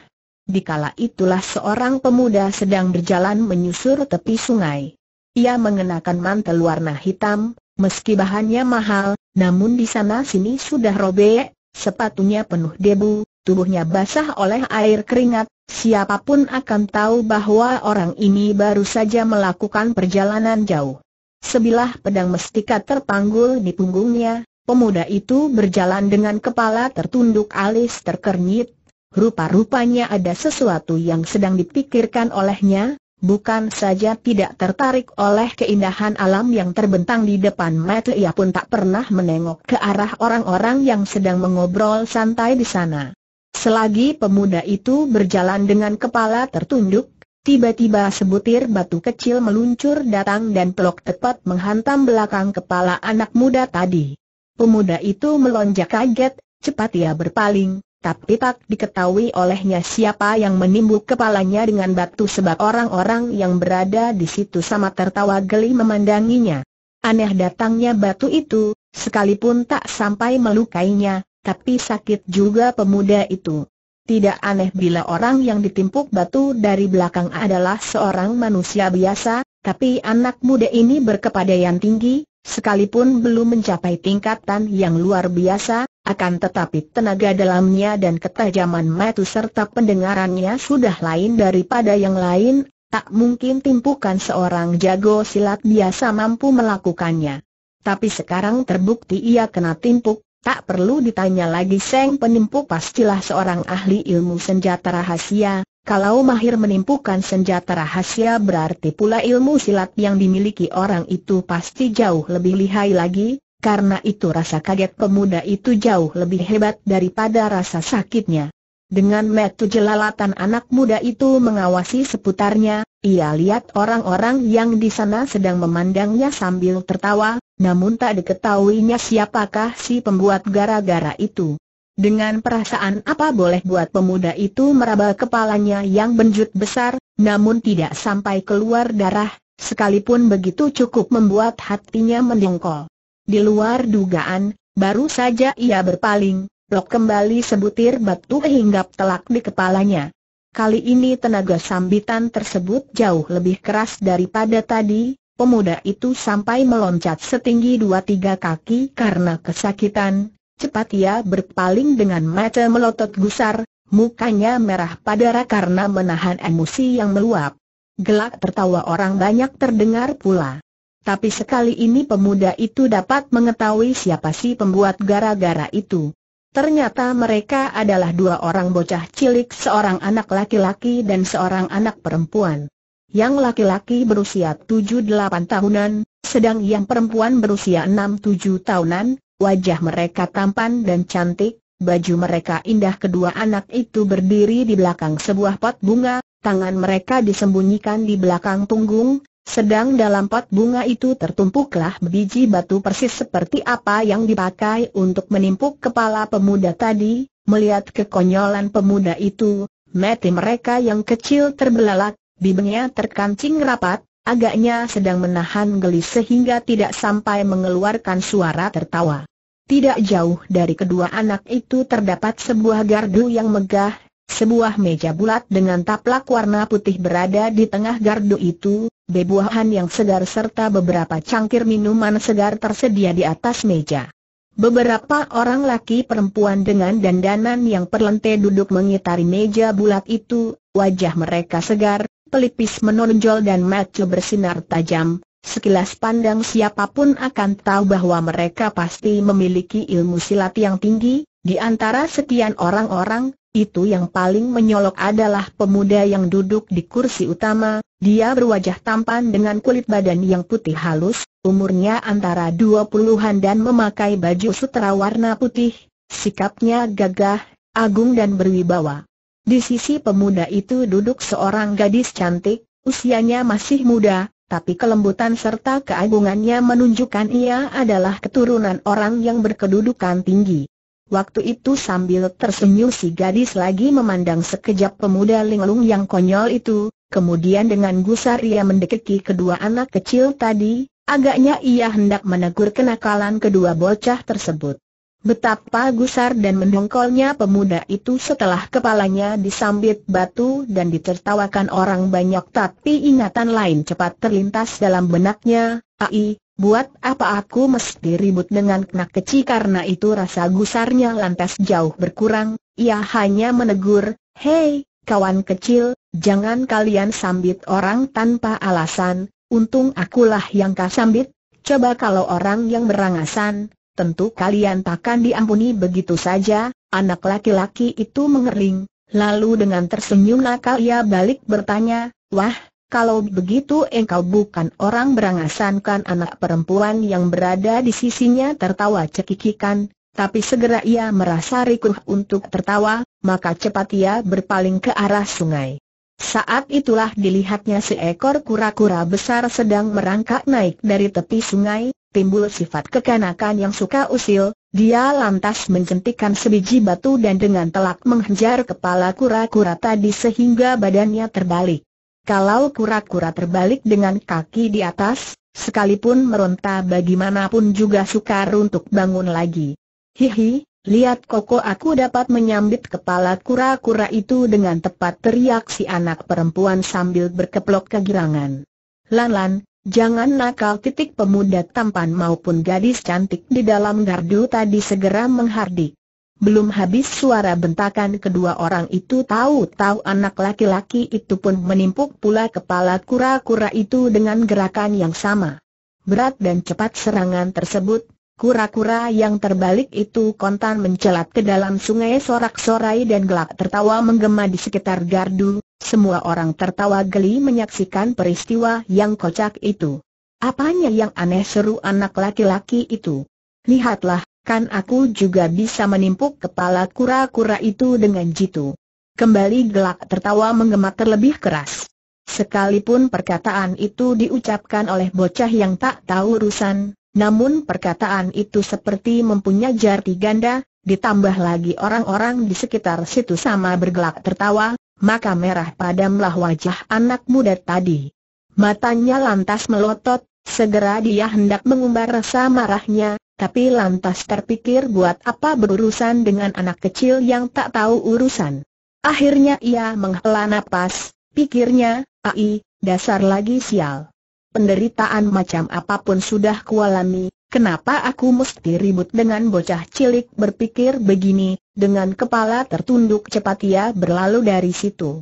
Dikala itulah seorang pemuda sedang berjalan menyusur tepi sungai. Ia mengenakan mantel warna hitam, meski bahannya mahal, namun di sana sini sudah robek, sepatunya penuh debu, tubuhnya basah oleh air keringat, siapapun akan tahu bahwa orang ini baru saja melakukan perjalanan jauh. Sebilah pedang mestika terpanggul di punggungnya, pemuda itu berjalan dengan kepala tertunduk alis terkernyit, Rupa-rupanya ada sesuatu yang sedang dipikirkan olehnya, bukan saja tidak tertarik oleh keindahan alam yang terbentang di depan mata ia pun tak pernah menengok ke arah orang-orang yang sedang mengobrol santai di sana. Selagi pemuda itu berjalan dengan kepala tertunduk, tiba-tiba sebutir batu kecil meluncur datang dan pelok tepat menghantam belakang kepala anak muda tadi. Pemuda itu melonjak kaget, cepat ia berpaling, tapi tak diketahui olehnya siapa yang menimbul kepalanya dengan batu sebab orang-orang yang berada di situ sama tertawa geli memandanginya. Aneh datangnya batu itu, sekalipun tak sampai melukainya, tapi sakit juga pemuda itu. Tidak aneh bila orang yang ditimpuk batu dari belakang adalah seorang manusia biasa, tapi anak muda ini berkepadaian tinggi, Sekalipun belum mencapai tingkatan yang luar biasa, akan tetapi tenaga dalamnya dan ketajaman mata serta pendengarannya sudah lain daripada yang lain, tak mungkin timpukan seorang jago silat biasa mampu melakukannya. Tapi sekarang terbukti ia kena timpuk, tak perlu ditanya lagi Seng penimpu pastilah seorang ahli ilmu senjata rahasia, kalau mahir menimpukan senjata rahasia berarti pula ilmu silat yang dimiliki orang itu pasti jauh lebih lihai lagi, karena itu rasa kaget pemuda itu jauh lebih hebat daripada rasa sakitnya. Dengan metu jelalatan anak muda itu mengawasi seputarnya, ia lihat orang-orang yang di sana sedang memandangnya sambil tertawa, namun tak diketahuinya siapakah si pembuat gara-gara itu. Dengan perasaan apa boleh buat pemuda itu meraba kepalanya yang benjut besar, namun tidak sampai keluar darah, sekalipun begitu cukup membuat hatinya mendongkol. Di luar dugaan, baru saja ia berpaling, Lok kembali sebutir batu hinggap telak di kepalanya. Kali ini tenaga sambitan tersebut jauh lebih keras daripada tadi, pemuda itu sampai meloncat setinggi dua tiga kaki karena kesakitan, Cepat ia berpaling dengan mata melotot gusar, mukanya merah padara karena menahan emosi yang meluap. Gelak tertawa orang banyak terdengar pula. Tapi sekali ini pemuda itu dapat mengetahui siapa si pembuat gara-gara itu. Ternyata mereka adalah dua orang bocah cilik, seorang anak laki-laki dan seorang anak perempuan. Yang laki-laki berusia 7-8 tahunan, sedang yang perempuan berusia 6-7 tahunan, wajah mereka tampan dan cantik, baju mereka indah kedua anak itu berdiri di belakang sebuah pot bunga, tangan mereka disembunyikan di belakang punggung, sedang dalam pot bunga itu tertumpuklah biji batu persis seperti apa yang dipakai untuk menimpuk kepala pemuda tadi, melihat kekonyolan pemuda itu, mati mereka yang kecil terbelalak, bibirnya terkancing rapat, Agaknya sedang menahan geli sehingga tidak sampai mengeluarkan suara tertawa. Tidak jauh dari kedua anak itu terdapat sebuah gardu yang megah, sebuah meja bulat dengan taplak warna putih berada di tengah gardu itu, bebuahan yang segar serta beberapa cangkir minuman segar tersedia di atas meja. Beberapa orang laki perempuan dengan dandanan yang perlente duduk mengitari meja bulat itu, wajah mereka segar, pelipis menonjol dan mata bersinar tajam, sekilas pandang siapapun akan tahu bahwa mereka pasti memiliki ilmu silat yang tinggi, di antara sekian orang-orang, itu yang paling menyolok adalah pemuda yang duduk di kursi utama, dia berwajah tampan dengan kulit badan yang putih halus, umurnya antara dua puluhan dan memakai baju sutra warna putih, sikapnya gagah, agung dan berwibawa. Di sisi pemuda itu duduk seorang gadis cantik, usianya masih muda, tapi kelembutan serta keagungannya menunjukkan ia adalah keturunan orang yang berkedudukan tinggi. Waktu itu sambil tersenyum si gadis lagi memandang sekejap pemuda linglung yang konyol itu, kemudian dengan gusar ia mendekati kedua anak kecil tadi, agaknya ia hendak menegur kenakalan kedua bocah tersebut. Betapa gusar dan mendongkolnya pemuda itu setelah kepalanya disambit batu dan ditertawakan orang banyak tapi ingatan lain cepat terlintas dalam benaknya, Ai, buat apa aku mesti ribut dengan kenak kecil karena itu rasa gusarnya lantas jauh berkurang, ia hanya menegur, Hei, kawan kecil, jangan kalian sambit orang tanpa alasan, untung akulah yang kasambit, coba kalau orang yang berangasan, tentu kalian takkan diampuni begitu saja, anak laki-laki itu mengering. lalu dengan tersenyum nakal ia balik bertanya, wah, kalau begitu engkau bukan orang berangasan kan anak perempuan yang berada di sisinya tertawa cekikikan, tapi segera ia merasa rikuh untuk tertawa, maka cepat ia berpaling ke arah sungai. Saat itulah dilihatnya seekor kura-kura besar sedang merangkak naik dari tepi sungai, timbul sifat kekanakan yang suka usil, dia lantas mencentikkan sebiji batu dan dengan telak menghajar kepala kura-kura tadi sehingga badannya terbalik. Kalau kura-kura terbalik dengan kaki di atas, sekalipun meronta bagaimanapun juga sukar untuk bangun lagi. Hihi, Lihat koko aku dapat menyambit kepala kura-kura itu dengan tepat teriak si anak perempuan sambil berkeplok kegirangan. Lan-lan, jangan nakal titik pemuda tampan maupun gadis cantik di dalam gardu tadi segera menghardik. Belum habis suara bentakan kedua orang itu tahu-tahu anak laki-laki itu pun menimpuk pula kepala kura-kura itu dengan gerakan yang sama. Berat dan cepat serangan tersebut, Kura-kura yang terbalik itu kontan mencelat ke dalam sungai sorak-sorai dan gelak tertawa menggema di sekitar gardu, semua orang tertawa geli menyaksikan peristiwa yang kocak itu. Apanya yang aneh seru anak laki-laki itu? Lihatlah, kan aku juga bisa menimpuk kepala kura-kura itu dengan jitu. Kembali gelak tertawa menggema terlebih keras. Sekalipun perkataan itu diucapkan oleh bocah yang tak tahu urusan, namun perkataan itu seperti mempunyai jari ganda, ditambah lagi orang-orang di sekitar situ sama bergelak tertawa, maka merah padamlah wajah anak muda tadi. Matanya lantas melotot, segera dia hendak mengumbar rasa marahnya, tapi lantas terpikir buat apa berurusan dengan anak kecil yang tak tahu urusan. Akhirnya ia menghela napas, pikirnya, ai, dasar lagi sial penderitaan macam apapun sudah kualami, kenapa aku mesti ribut dengan bocah cilik berpikir begini, dengan kepala tertunduk cepat ia berlalu dari situ.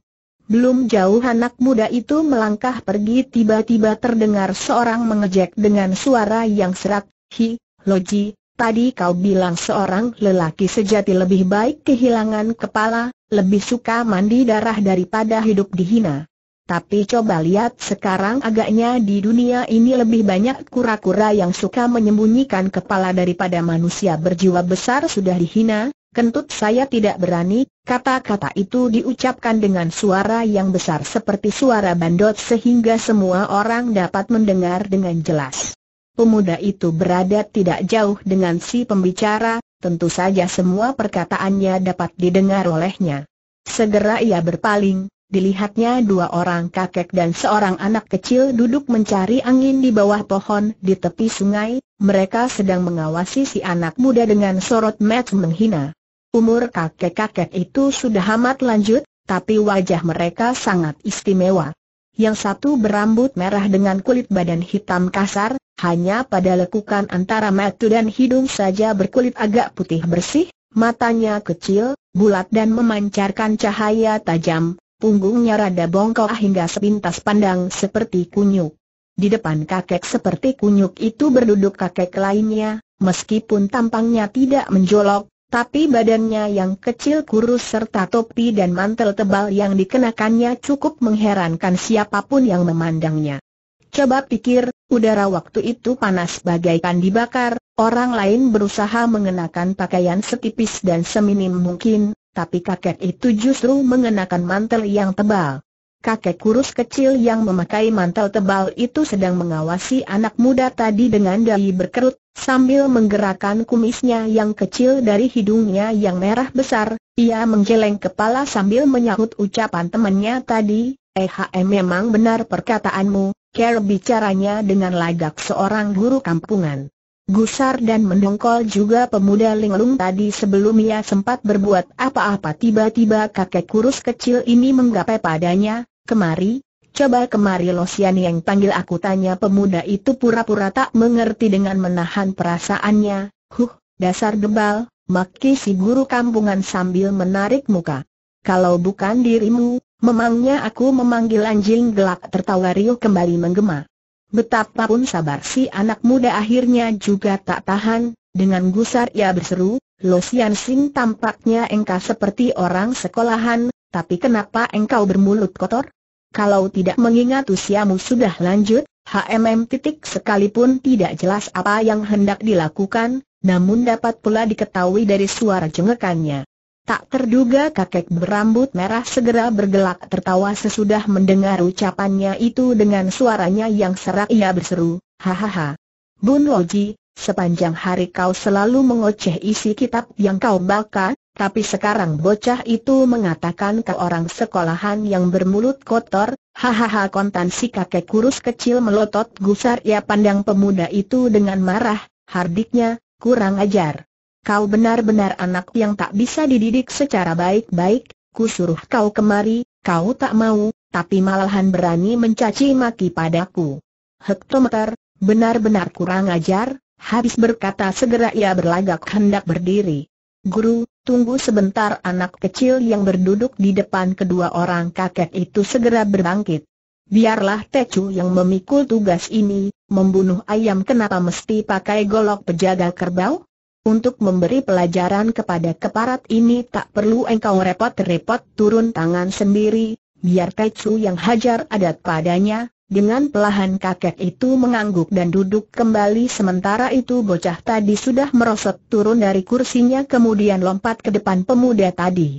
Belum jauh anak muda itu melangkah pergi tiba-tiba terdengar seorang mengejek dengan suara yang serak, Hi, Loji, tadi kau bilang seorang lelaki sejati lebih baik kehilangan kepala, lebih suka mandi darah daripada hidup dihina. Tapi coba lihat sekarang agaknya di dunia ini lebih banyak kura-kura yang suka menyembunyikan kepala daripada manusia berjiwa besar sudah dihina, kentut saya tidak berani, kata-kata itu diucapkan dengan suara yang besar seperti suara bandot sehingga semua orang dapat mendengar dengan jelas. Pemuda itu berada tidak jauh dengan si pembicara, tentu saja semua perkataannya dapat didengar olehnya. Segera ia berpaling, dilihatnya dua orang kakek dan seorang anak kecil duduk mencari angin di bawah pohon di tepi sungai, mereka sedang mengawasi si anak muda dengan sorot mat menghina. Umur kakek-kakek itu sudah amat lanjut, tapi wajah mereka sangat istimewa. Yang satu berambut merah dengan kulit badan hitam kasar, hanya pada lekukan antara mata dan hidung saja berkulit agak putih bersih, matanya kecil, bulat dan memancarkan cahaya tajam, punggungnya rada bongkok hingga sepintas pandang seperti kunyuk. Di depan kakek seperti kunyuk itu berduduk kakek lainnya, meskipun tampangnya tidak menjolok, tapi badannya yang kecil kurus serta topi dan mantel tebal yang dikenakannya cukup mengherankan siapapun yang memandangnya. Coba pikir, udara waktu itu panas bagaikan dibakar, orang lain berusaha mengenakan pakaian setipis dan seminim mungkin, tapi kakek itu justru mengenakan mantel yang tebal. Kakek kurus kecil yang memakai mantel tebal itu sedang mengawasi anak muda tadi dengan dahi berkerut, sambil menggerakkan kumisnya yang kecil dari hidungnya yang merah besar, ia menggeleng kepala sambil menyahut ucapan temannya tadi, EHM memang benar perkataanmu, Care bicaranya dengan lagak seorang guru kampungan. Gusar dan mendongkol juga pemuda linglung tadi sebelum ia sempat berbuat apa-apa tiba-tiba kakek kurus kecil ini menggapai padanya, kemari, coba kemari Losian yang panggil aku tanya pemuda itu pura-pura tak mengerti dengan menahan perasaannya, huh, dasar debal, maki si guru kampungan sambil menarik muka. Kalau bukan dirimu, memangnya aku memanggil anjing gelak tertawa Rio kembali menggema. Betapapun sabar si anak muda akhirnya juga tak tahan, dengan gusar ia berseru, Lo Sian Sing tampaknya engkau seperti orang sekolahan, tapi kenapa engkau bermulut kotor? Kalau tidak mengingat usiamu sudah lanjut, HMM titik sekalipun tidak jelas apa yang hendak dilakukan, namun dapat pula diketahui dari suara jengekannya. Tak terduga kakek berambut merah segera bergelak tertawa sesudah mendengar ucapannya itu dengan suaranya yang serak ia berseru, Hahaha. Bun Loji, sepanjang hari kau selalu mengoceh isi kitab yang kau baca, tapi sekarang bocah itu mengatakan ke orang sekolahan yang bermulut kotor, Hahaha kontan si kakek kurus kecil melotot gusar ia pandang pemuda itu dengan marah, hardiknya, kurang ajar. Kau benar-benar anak yang tak bisa dididik secara baik-baik, ku suruh kau kemari, kau tak mau, tapi malahan berani mencaci maki padaku. Hektometer, benar-benar kurang ajar, habis berkata segera ia berlagak hendak berdiri. Guru, tunggu sebentar anak kecil yang berduduk di depan kedua orang kakek itu segera berbangkit. Biarlah Tecu yang memikul tugas ini, membunuh ayam kenapa mesti pakai golok pejaga kerbau? Untuk memberi pelajaran kepada keparat ini tak perlu engkau repot-repot turun tangan sendiri, biar Tetsu yang hajar adat padanya, dengan pelahan kakek itu mengangguk dan duduk kembali sementara itu bocah tadi sudah merosot turun dari kursinya kemudian lompat ke depan pemuda tadi.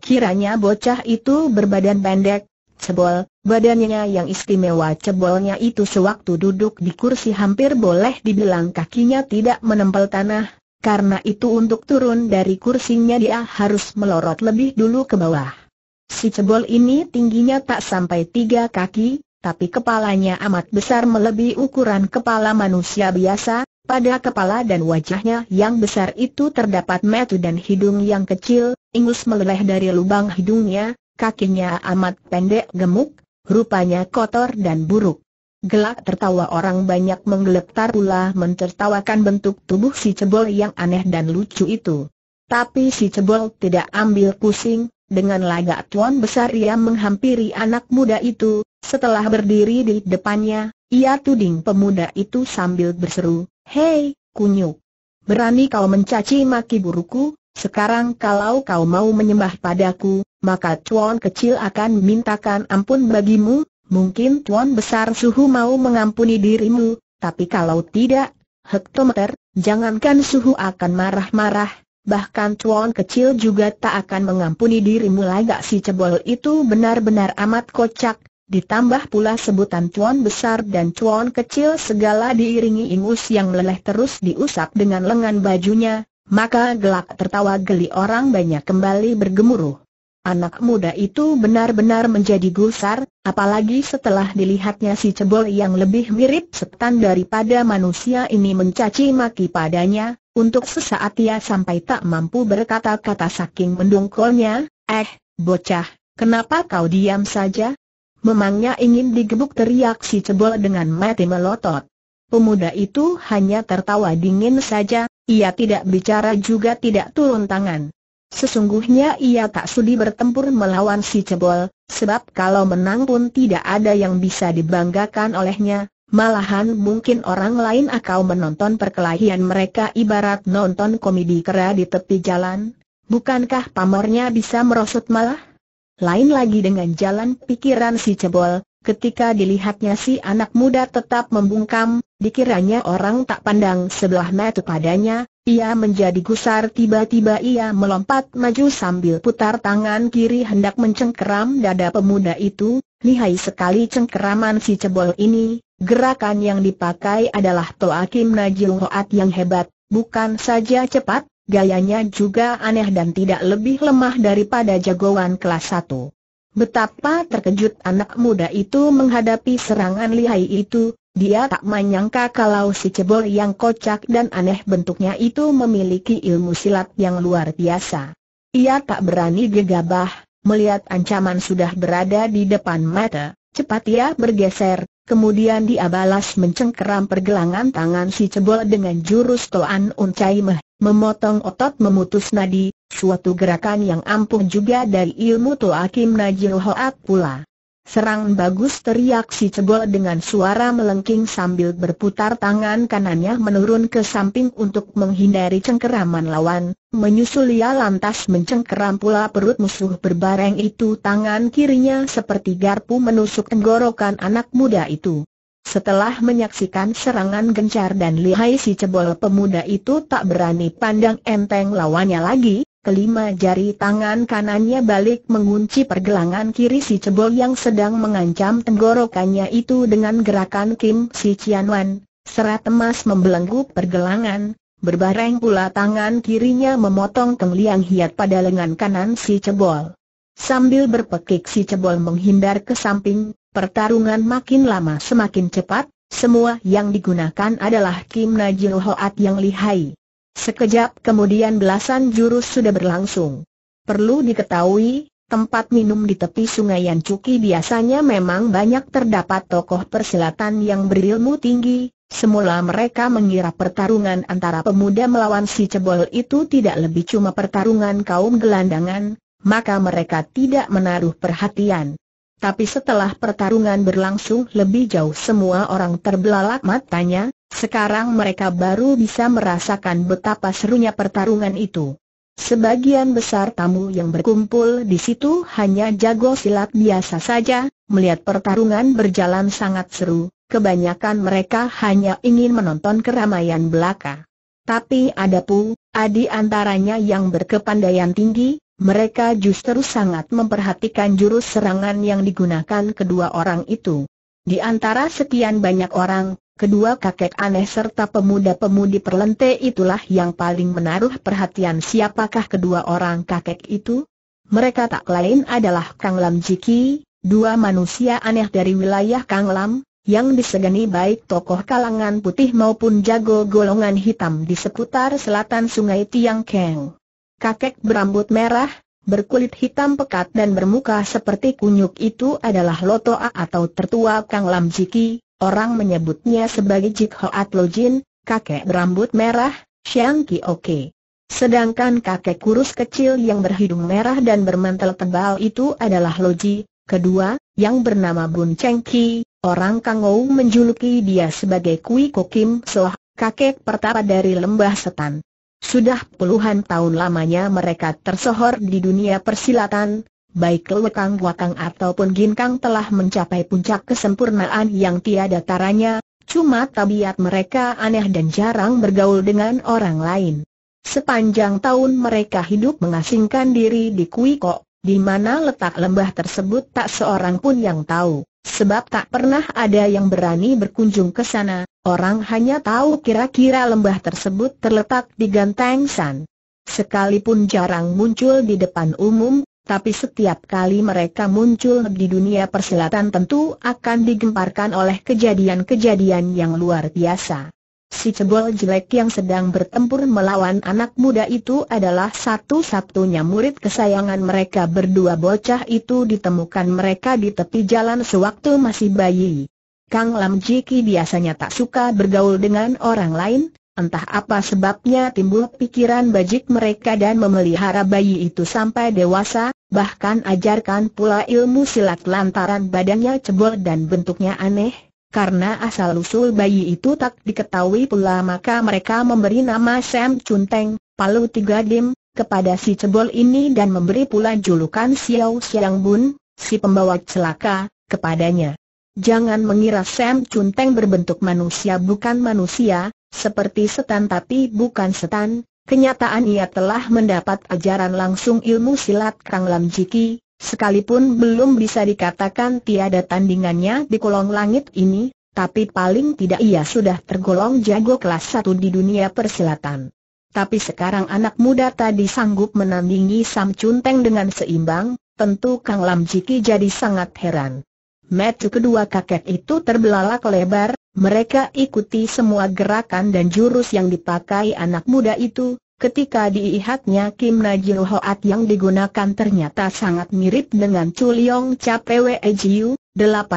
Kiranya bocah itu berbadan pendek, cebol, badannya yang istimewa cebolnya itu sewaktu duduk di kursi hampir boleh dibilang kakinya tidak menempel tanah, karena itu untuk turun dari kursinya dia harus melorot lebih dulu ke bawah. Si cebol ini tingginya tak sampai tiga kaki, tapi kepalanya amat besar melebihi ukuran kepala manusia biasa, pada kepala dan wajahnya yang besar itu terdapat metu dan hidung yang kecil, ingus meleleh dari lubang hidungnya, kakinya amat pendek gemuk, rupanya kotor dan buruk. Gelak tertawa orang banyak menggeletar pula mentertawakan bentuk tubuh si cebol yang aneh dan lucu itu. Tapi si cebol tidak ambil pusing, dengan lagak tuan besar ia menghampiri anak muda itu, setelah berdiri di depannya, ia tuding pemuda itu sambil berseru, Hei, kunyuk! Berani kau mencaci maki buruku, sekarang kalau kau mau menyembah padaku, maka tuan kecil akan mintakan ampun bagimu, Mungkin Tuan Besar Suhu mau mengampuni dirimu, tapi kalau tidak, hektometer, jangankan Suhu akan marah-marah, bahkan Tuan kecil juga tak akan mengampuni dirimu lagi si cebol itu benar-benar amat kocak, ditambah pula sebutan Tuan Besar dan Tuan kecil segala diiringi ingus yang leleh terus diusap dengan lengan bajunya, maka gelak tertawa geli orang banyak kembali bergemuruh. Anak muda itu benar-benar menjadi gusar, apalagi setelah dilihatnya si cebol yang lebih mirip setan daripada manusia ini mencaci maki padanya, untuk sesaat ia sampai tak mampu berkata-kata saking mendungkolnya, eh, bocah, kenapa kau diam saja? Memangnya ingin digebuk teriak si cebol dengan mati melotot. Pemuda itu hanya tertawa dingin saja, ia tidak bicara juga tidak turun tangan. Sesungguhnya ia tak sudi bertempur melawan si cebol, sebab kalau menang pun tidak ada yang bisa dibanggakan olehnya, malahan mungkin orang lain akan menonton perkelahian mereka ibarat nonton komedi kera di tepi jalan, bukankah pamornya bisa merosot malah? Lain lagi dengan jalan pikiran si cebol, ketika dilihatnya si anak muda tetap membungkam, dikiranya orang tak pandang sebelah mata padanya, ia menjadi gusar tiba-tiba ia melompat maju sambil putar tangan kiri hendak mencengkeram dada pemuda itu, lihai sekali cengkeraman si cebol ini, gerakan yang dipakai adalah Toakim Najil Hoat yang hebat, bukan saja cepat, gayanya juga aneh dan tidak lebih lemah daripada jagoan kelas 1. Betapa terkejut anak muda itu menghadapi serangan lihai itu, dia tak menyangka kalau si cebol yang kocak dan aneh bentuknya itu memiliki ilmu silat yang luar biasa. Ia tak berani gegabah, melihat ancaman sudah berada di depan mata, cepat ia bergeser, kemudian dia balas mencengkeram pergelangan tangan si cebol dengan jurus Toan Uncai Meh, memotong otot memutus nadi, suatu gerakan yang ampuh juga dari ilmu Toakim Hoat pula. Serang bagus teriak si cebol dengan suara melengking sambil berputar tangan kanannya menurun ke samping untuk menghindari cengkeraman lawan, menyusul ia lantas mencengkeram pula perut musuh berbareng itu tangan kirinya seperti garpu menusuk tenggorokan anak muda itu. Setelah menyaksikan serangan gencar dan lihai si cebol pemuda itu tak berani pandang enteng lawannya lagi, kelima jari tangan kanannya balik mengunci pergelangan kiri si cebol yang sedang mengancam tenggorokannya itu dengan gerakan Kim Si Wan. serat emas membelenggu pergelangan, berbareng pula tangan kirinya memotong tengliang Liang Hiat pada lengan kanan si cebol. Sambil berpekik si cebol menghindar ke samping, pertarungan makin lama semakin cepat, semua yang digunakan adalah Kim Najil Hoat yang lihai. Sekejap kemudian belasan jurus sudah berlangsung. Perlu diketahui, tempat minum di tepi sungai Yancuki biasanya memang banyak terdapat tokoh persilatan yang berilmu tinggi, semula mereka mengira pertarungan antara pemuda melawan si cebol itu tidak lebih cuma pertarungan kaum gelandangan, maka mereka tidak menaruh perhatian. Tapi setelah pertarungan berlangsung lebih jauh semua orang terbelalak matanya, sekarang mereka baru bisa merasakan betapa serunya pertarungan itu. Sebagian besar tamu yang berkumpul di situ hanya jago silat biasa saja, melihat pertarungan berjalan sangat seru, kebanyakan mereka hanya ingin menonton keramaian belaka. Tapi ada pu, adi antaranya yang berkepandaian tinggi, mereka justru sangat memperhatikan jurus serangan yang digunakan kedua orang itu. Di antara sekian banyak orang, Kedua kakek aneh serta pemuda-pemudi perlente itulah yang paling menaruh perhatian siapakah kedua orang kakek itu? Mereka tak lain adalah Kang Lam Jiki, dua manusia aneh dari wilayah Kang Lam, yang disegani baik tokoh kalangan putih maupun jago golongan hitam di seputar selatan sungai Tiang Keng. Kakek berambut merah, berkulit hitam pekat dan bermuka seperti kunyuk itu adalah Lotoa atau tertua Kang Lam Jiki, Orang menyebutnya sebagai Cik Hoat Lo kakek berambut merah, Xiang Oke. Sedangkan kakek kurus kecil yang berhidung merah dan bermantel tebal itu adalah Loji, kedua, yang bernama Bun Cheng Ki, orang Kangou menjuluki dia sebagai Kui Kokim Soh, kakek pertama dari lembah setan. Sudah puluhan tahun lamanya mereka tersohor di dunia persilatan, baik lekang wakang ataupun ginkang telah mencapai puncak kesempurnaan yang tiada taranya, cuma tabiat mereka aneh dan jarang bergaul dengan orang lain. Sepanjang tahun mereka hidup mengasingkan diri di Kuiko, di mana letak lembah tersebut tak seorang pun yang tahu, sebab tak pernah ada yang berani berkunjung ke sana, orang hanya tahu kira-kira lembah tersebut terletak di Ganteng San. Sekalipun jarang muncul di depan umum, tapi setiap kali mereka muncul di dunia persilatan tentu akan digemparkan oleh kejadian-kejadian yang luar biasa. Si cebol jelek yang sedang bertempur melawan anak muda itu adalah satu-satunya murid kesayangan mereka berdua bocah itu ditemukan mereka di tepi jalan sewaktu masih bayi. Kang Lam Jiki biasanya tak suka bergaul dengan orang lain, Entah apa sebabnya timbul pikiran bajik mereka dan memelihara bayi itu sampai dewasa, bahkan ajarkan pula ilmu silat lantaran badannya cebol dan bentuknya aneh. Karena asal-usul bayi itu tak diketahui pula maka mereka memberi nama Sam Cunteng, Palu Tiga Dim, kepada si cebol ini dan memberi pula julukan Xiao Xiang Bun, si pembawa celaka, kepadanya. Jangan mengira Sam Cunteng berbentuk manusia bukan manusia, seperti setan tapi bukan setan, kenyataan ia telah mendapat ajaran langsung ilmu silat Kang Lam Jiki, sekalipun belum bisa dikatakan tiada tandingannya di kolong langit ini, tapi paling tidak ia sudah tergolong jago kelas satu di dunia persilatan. Tapi sekarang anak muda tadi sanggup menandingi Sam Chun Teng dengan seimbang, tentu Kang Lam Jiki jadi sangat heran. Metu kedua kakek itu terbelalak lebar, mereka ikuti semua gerakan dan jurus yang dipakai anak muda itu, Ketika diihatnya Kim Najil Hoat yang digunakan ternyata sangat mirip dengan Chuliong Capewe Ejiu, 18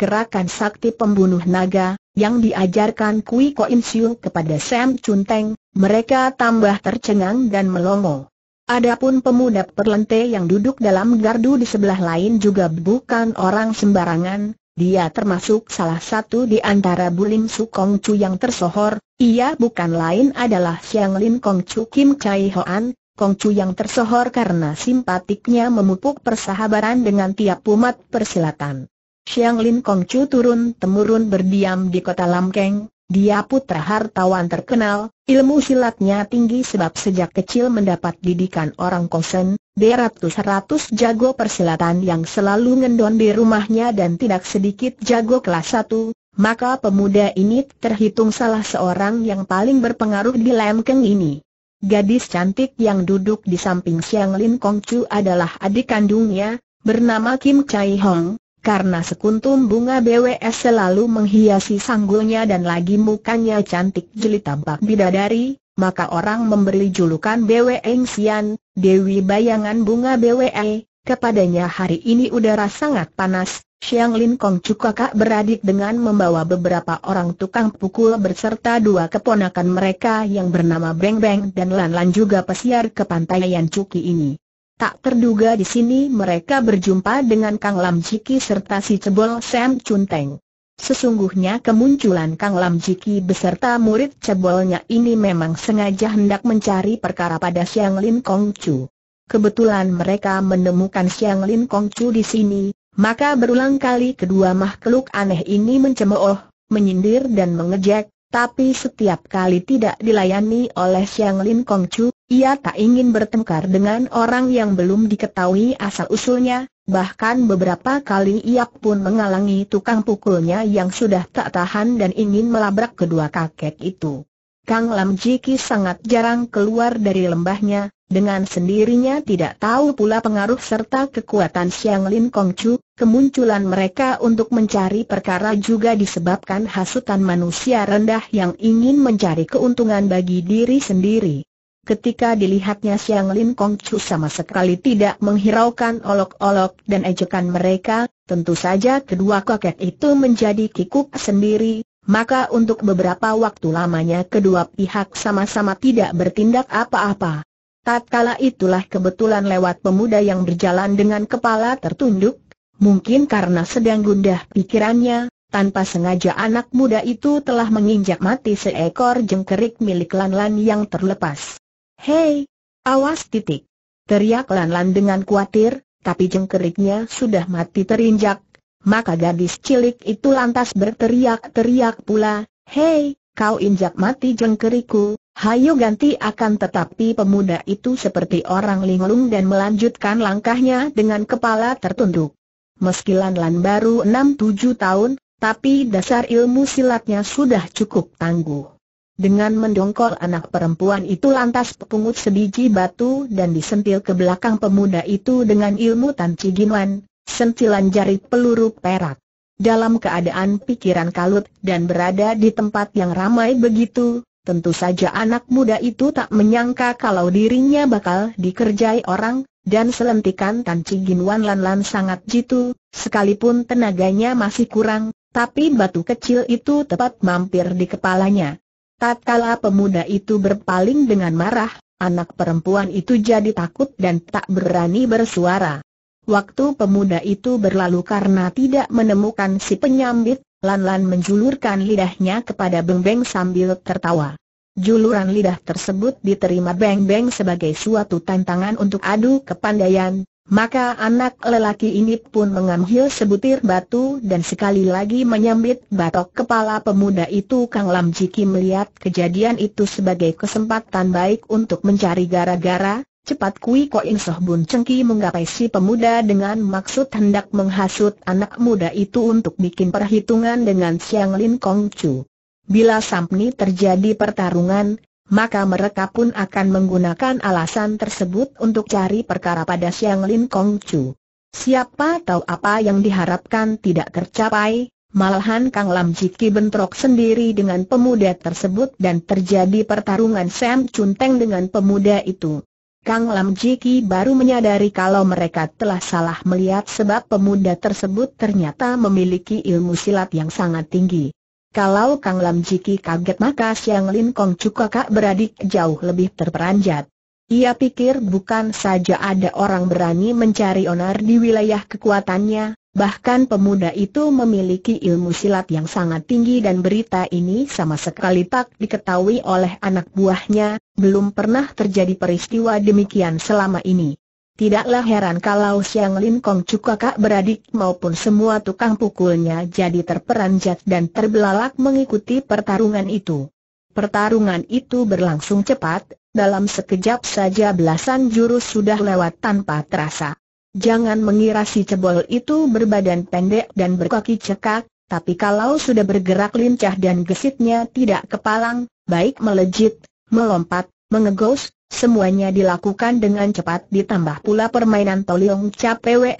gerakan sakti pembunuh naga, yang diajarkan Kui Ko In Siu kepada Sam Chun Teng, mereka tambah tercengang dan melongo. Adapun pemuda perlente yang duduk dalam gardu di sebelah lain juga bukan orang sembarangan, dia termasuk salah satu di antara Bulim Su Kong Chu yang tersohor, ia bukan lain adalah Xiang Lin Kong Chu Kim Chai Hoan, Kong Chu yang tersohor karena simpatiknya memupuk persahabaran dengan tiap umat persilatan. Xiang Lin Kong Chu turun-temurun berdiam di kota Lamkeng, dia putra hartawan terkenal, ilmu silatnya tinggi sebab sejak kecil mendapat didikan orang kosen, beratus-ratus jago persilatan yang selalu ngendon di rumahnya dan tidak sedikit jago kelas satu, maka pemuda ini terhitung salah seorang yang paling berpengaruh di Lemkeng ini. Gadis cantik yang duduk di samping Xiang Lin Kong Chu adalah adik kandungnya, bernama Kim Chai Hong, karena sekuntum bunga BWS selalu menghiasi sanggulnya dan lagi mukanya cantik jeli tampak bidadari, maka orang memberi julukan BW Sian, Dewi Bayangan Bunga BWS. E, kepadanya hari ini udara sangat panas, Xiang Lin Kong juga kakak beradik dengan membawa beberapa orang tukang pukul berserta dua keponakan mereka yang bernama Beng Beng dan Lan Lan juga pesiar ke pantai yang Cuki ini. Tak terduga di sini mereka berjumpa dengan Kang Lam Jiki serta si Cebol Sam Chun Teng. Sesungguhnya kemunculan Kang Lam Jiki beserta murid cebolnya ini memang sengaja hendak mencari perkara pada Siang Lin Kong Chu. Kebetulan mereka menemukan Siang Lin Kong Chu di sini, maka berulang kali kedua makhluk aneh ini mencemooh, menyindir dan mengejek, tapi setiap kali tidak dilayani oleh Siang Lin Kong Chu, ia tak ingin bertengkar dengan orang yang belum diketahui asal-usulnya, bahkan beberapa kali ia pun mengalangi tukang pukulnya yang sudah tak tahan dan ingin melabrak kedua kakek itu. Kang Lam Jiki sangat jarang keluar dari lembahnya, dengan sendirinya tidak tahu pula pengaruh serta kekuatan Siang Lin Kong Chu, kemunculan mereka untuk mencari perkara juga disebabkan hasutan manusia rendah yang ingin mencari keuntungan bagi diri sendiri. Ketika dilihatnya Siang Lin Kong Chu sama sekali tidak menghiraukan olok-olok dan ejekan mereka, tentu saja kedua kakek itu menjadi kikuk sendiri, maka untuk beberapa waktu lamanya kedua pihak sama-sama tidak bertindak apa-apa. Tatkala itulah kebetulan lewat pemuda yang berjalan dengan kepala tertunduk, mungkin karena sedang gundah pikirannya, tanpa sengaja anak muda itu telah menginjak mati seekor jengkerik milik Lan Lan yang terlepas. Hei! Awas titik! Teriak Lan Lan dengan khawatir, tapi jengkeriknya sudah mati terinjak. Maka gadis cilik itu lantas berteriak-teriak pula, Hei! Kau injak mati jengkeriku, hayo ganti akan tetapi pemuda itu seperti orang linglung dan melanjutkan langkahnya dengan kepala tertunduk. Meski Lan Lan baru 6-7 tahun, tapi dasar ilmu silatnya sudah cukup tangguh. Dengan mendongkol anak perempuan itu lantas pungut sebiji batu dan disentil ke belakang pemuda itu dengan ilmu Tan Ciginuan, sentilan jari peluru perak. Dalam keadaan pikiran kalut dan berada di tempat yang ramai begitu, tentu saja anak muda itu tak menyangka kalau dirinya bakal dikerjai orang, dan selentikan Tan Ciginuan lan-lan sangat jitu, sekalipun tenaganya masih kurang, tapi batu kecil itu tepat mampir di kepalanya. Tatkala pemuda itu berpaling dengan marah, anak perempuan itu jadi takut dan tak berani bersuara. Waktu pemuda itu berlalu karena tidak menemukan si penyambit, Lan-Lan menjulurkan lidahnya kepada Beng-Beng sambil tertawa. Juluran lidah tersebut diterima Beng-Beng sebagai suatu tantangan untuk adu kepandaian, maka anak lelaki ini pun mengambil sebutir batu dan sekali lagi menyambit batok kepala pemuda itu Kang Lam Jiki melihat kejadian itu sebagai kesempatan baik untuk mencari gara-gara, cepat Kui Koin Soh Bun Cengki menggapai si pemuda dengan maksud hendak menghasut anak muda itu untuk bikin perhitungan dengan Siang Lin Kong Chu. Bila sampni terjadi pertarungan, maka mereka pun akan menggunakan alasan tersebut untuk cari perkara pada Siang Lin Kong Chu. Siapa tahu apa yang diharapkan tidak tercapai, malahan Kang Lam Jiki bentrok sendiri dengan pemuda tersebut dan terjadi pertarungan Sam Chun Teng dengan pemuda itu. Kang Lam Jiki baru menyadari kalau mereka telah salah melihat sebab pemuda tersebut ternyata memiliki ilmu silat yang sangat tinggi. Kalau Kang Lam Jiki kaget maka Siang Lin Kong Cu kakak beradik jauh lebih terperanjat. Ia pikir bukan saja ada orang berani mencari onar di wilayah kekuatannya, bahkan pemuda itu memiliki ilmu silat yang sangat tinggi dan berita ini sama sekali tak diketahui oleh anak buahnya, belum pernah terjadi peristiwa demikian selama ini. Tidaklah heran kalau siang Lin Kong juga kakak beradik maupun semua tukang pukulnya jadi terperanjat dan terbelalak mengikuti pertarungan itu. Pertarungan itu berlangsung cepat, dalam sekejap saja belasan jurus sudah lewat tanpa terasa. Jangan mengira si cebol itu berbadan pendek dan berkaki cekak, tapi kalau sudah bergerak lincah dan gesitnya tidak kepalang, baik melejit, melompat, mengegos, semuanya dilakukan dengan cepat ditambah pula permainan Toliong Cha Pwe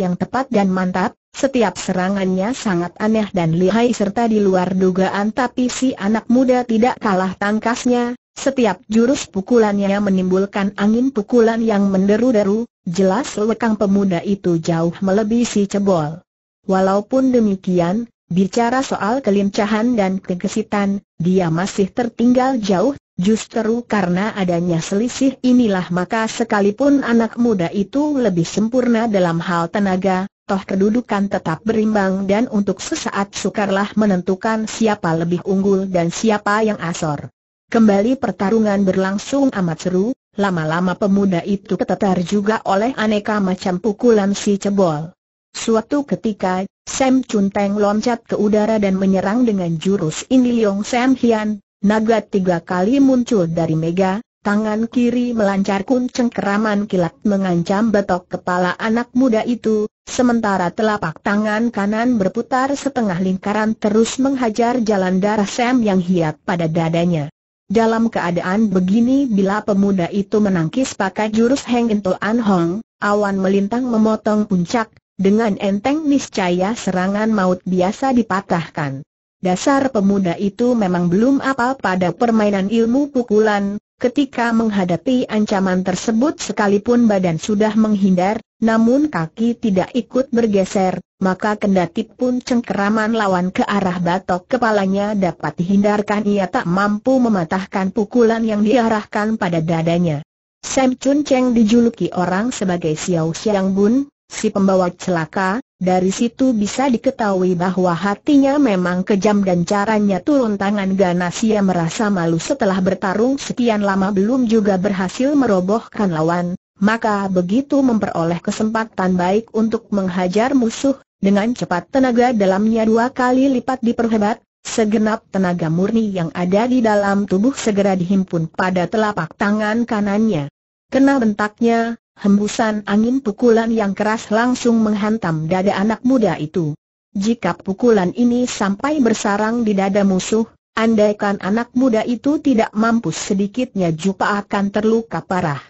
yang tepat dan mantap, setiap serangannya sangat aneh dan lihai serta di luar dugaan tapi si anak muda tidak kalah tangkasnya, setiap jurus pukulannya menimbulkan angin pukulan yang menderu-deru, jelas lekang pemuda itu jauh melebihi si cebol. Walaupun demikian, Bicara soal kelincahan dan kegesitan, dia masih tertinggal jauh Justru karena adanya selisih inilah maka sekalipun anak muda itu lebih sempurna dalam hal tenaga, toh kedudukan tetap berimbang dan untuk sesaat sukarlah menentukan siapa lebih unggul dan siapa yang asor. Kembali pertarungan berlangsung amat seru, lama-lama pemuda itu ketetar juga oleh aneka macam pukulan si cebol. Suatu ketika, Sam Chun Teng loncat ke udara dan menyerang dengan jurus In Leong Sam Hian, Naga tiga kali muncul dari Mega, tangan kiri melancar kunceng keraman kilat mengancam betok kepala anak muda itu, sementara telapak tangan kanan berputar setengah lingkaran terus menghajar jalan darah Sam yang hiat pada dadanya. Dalam keadaan begini bila pemuda itu menangkis pakai jurus Heng Ento An Hong, awan melintang memotong puncak, dengan enteng niscaya serangan maut biasa dipatahkan. Dasar pemuda itu memang belum apa pada permainan ilmu pukulan, ketika menghadapi ancaman tersebut sekalipun badan sudah menghindar, namun kaki tidak ikut bergeser, maka kendati pun cengkeraman lawan ke arah batok kepalanya dapat dihindarkan ia tak mampu mematahkan pukulan yang diarahkan pada dadanya. Sam Chun Cheng dijuluki orang sebagai Xiao Xiang Bun, si pembawa celaka, dari situ bisa diketahui bahwa hatinya memang kejam dan caranya turun tangan ganas ia merasa malu setelah bertarung sekian lama belum juga berhasil merobohkan lawan, maka begitu memperoleh kesempatan baik untuk menghajar musuh, dengan cepat tenaga dalamnya dua kali lipat diperhebat, Segenap tenaga murni yang ada di dalam tubuh segera dihimpun pada telapak tangan kanannya. Kena bentaknya, Hembusan angin pukulan yang keras langsung menghantam dada anak muda itu. Jika pukulan ini sampai bersarang di dada musuh, andaikan anak muda itu tidak mampu sedikitnya Jupa akan terluka parah.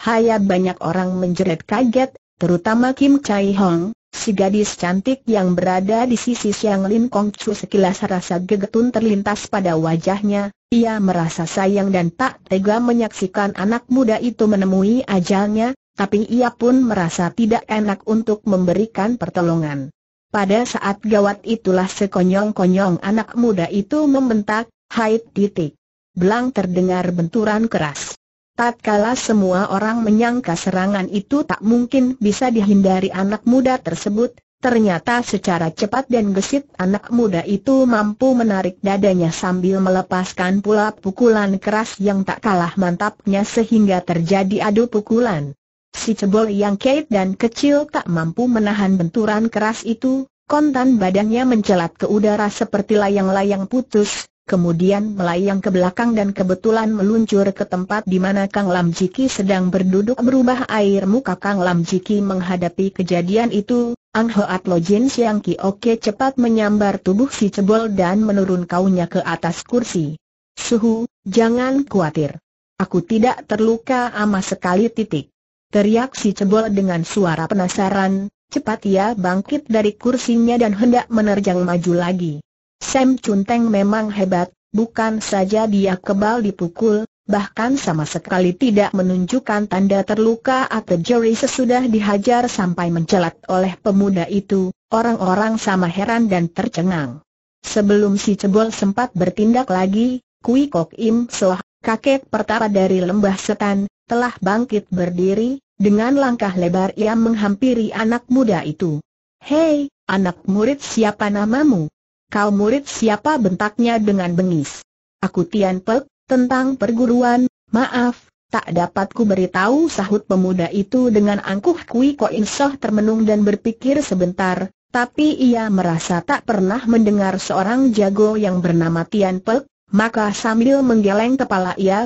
Hayat banyak orang menjerit kaget, terutama Kim Chai Hong, si gadis cantik yang berada di sisi Siang Lin Kong Chu sekilas rasa gegetun terlintas pada wajahnya, ia merasa sayang dan tak tega menyaksikan anak muda itu menemui ajalnya, tapi ia pun merasa tidak enak untuk memberikan pertolongan. Pada saat gawat itulah sekonyong-konyong anak muda itu membentak, haid titik. Belang terdengar benturan keras. Tatkala semua orang menyangka serangan itu tak mungkin bisa dihindari anak muda tersebut, ternyata secara cepat dan gesit anak muda itu mampu menarik dadanya sambil melepaskan pula pukulan keras yang tak kalah mantapnya sehingga terjadi adu pukulan. Si cebol yang keit dan kecil tak mampu menahan benturan keras itu, kontan badannya mencelat ke udara seperti layang-layang putus, kemudian melayang ke belakang dan kebetulan meluncur ke tempat di mana Kang Lam Jiki sedang berduduk berubah air muka Kang Lam Jiki menghadapi kejadian itu, Ang Hoat Lo Jin Siang Ki Oke cepat menyambar tubuh si cebol dan menurun kaunya ke atas kursi. Suhu, jangan khawatir. Aku tidak terluka ama sekali titik. Teriak si cebol dengan suara penasaran, cepat ia bangkit dari kursinya dan hendak menerjang maju lagi. Sam Cunteng memang hebat, bukan saja dia kebal dipukul, bahkan sama sekali tidak menunjukkan tanda terluka atau jeri sesudah dihajar sampai mencelat oleh pemuda itu, orang-orang sama heran dan tercengang. Sebelum si cebol sempat bertindak lagi, Kui Kok Im Soh, kakek pertama dari lembah setan, telah bangkit berdiri, dengan langkah lebar ia menghampiri anak muda itu. Hei, anak murid siapa namamu? Kau murid siapa bentaknya dengan bengis? Aku Tian Pek, tentang perguruan, maaf, tak dapat ku beritahu sahut pemuda itu dengan angkuh kui ko insoh termenung dan berpikir sebentar, tapi ia merasa tak pernah mendengar seorang jago yang bernama Tian Pek, maka sambil menggeleng kepala ia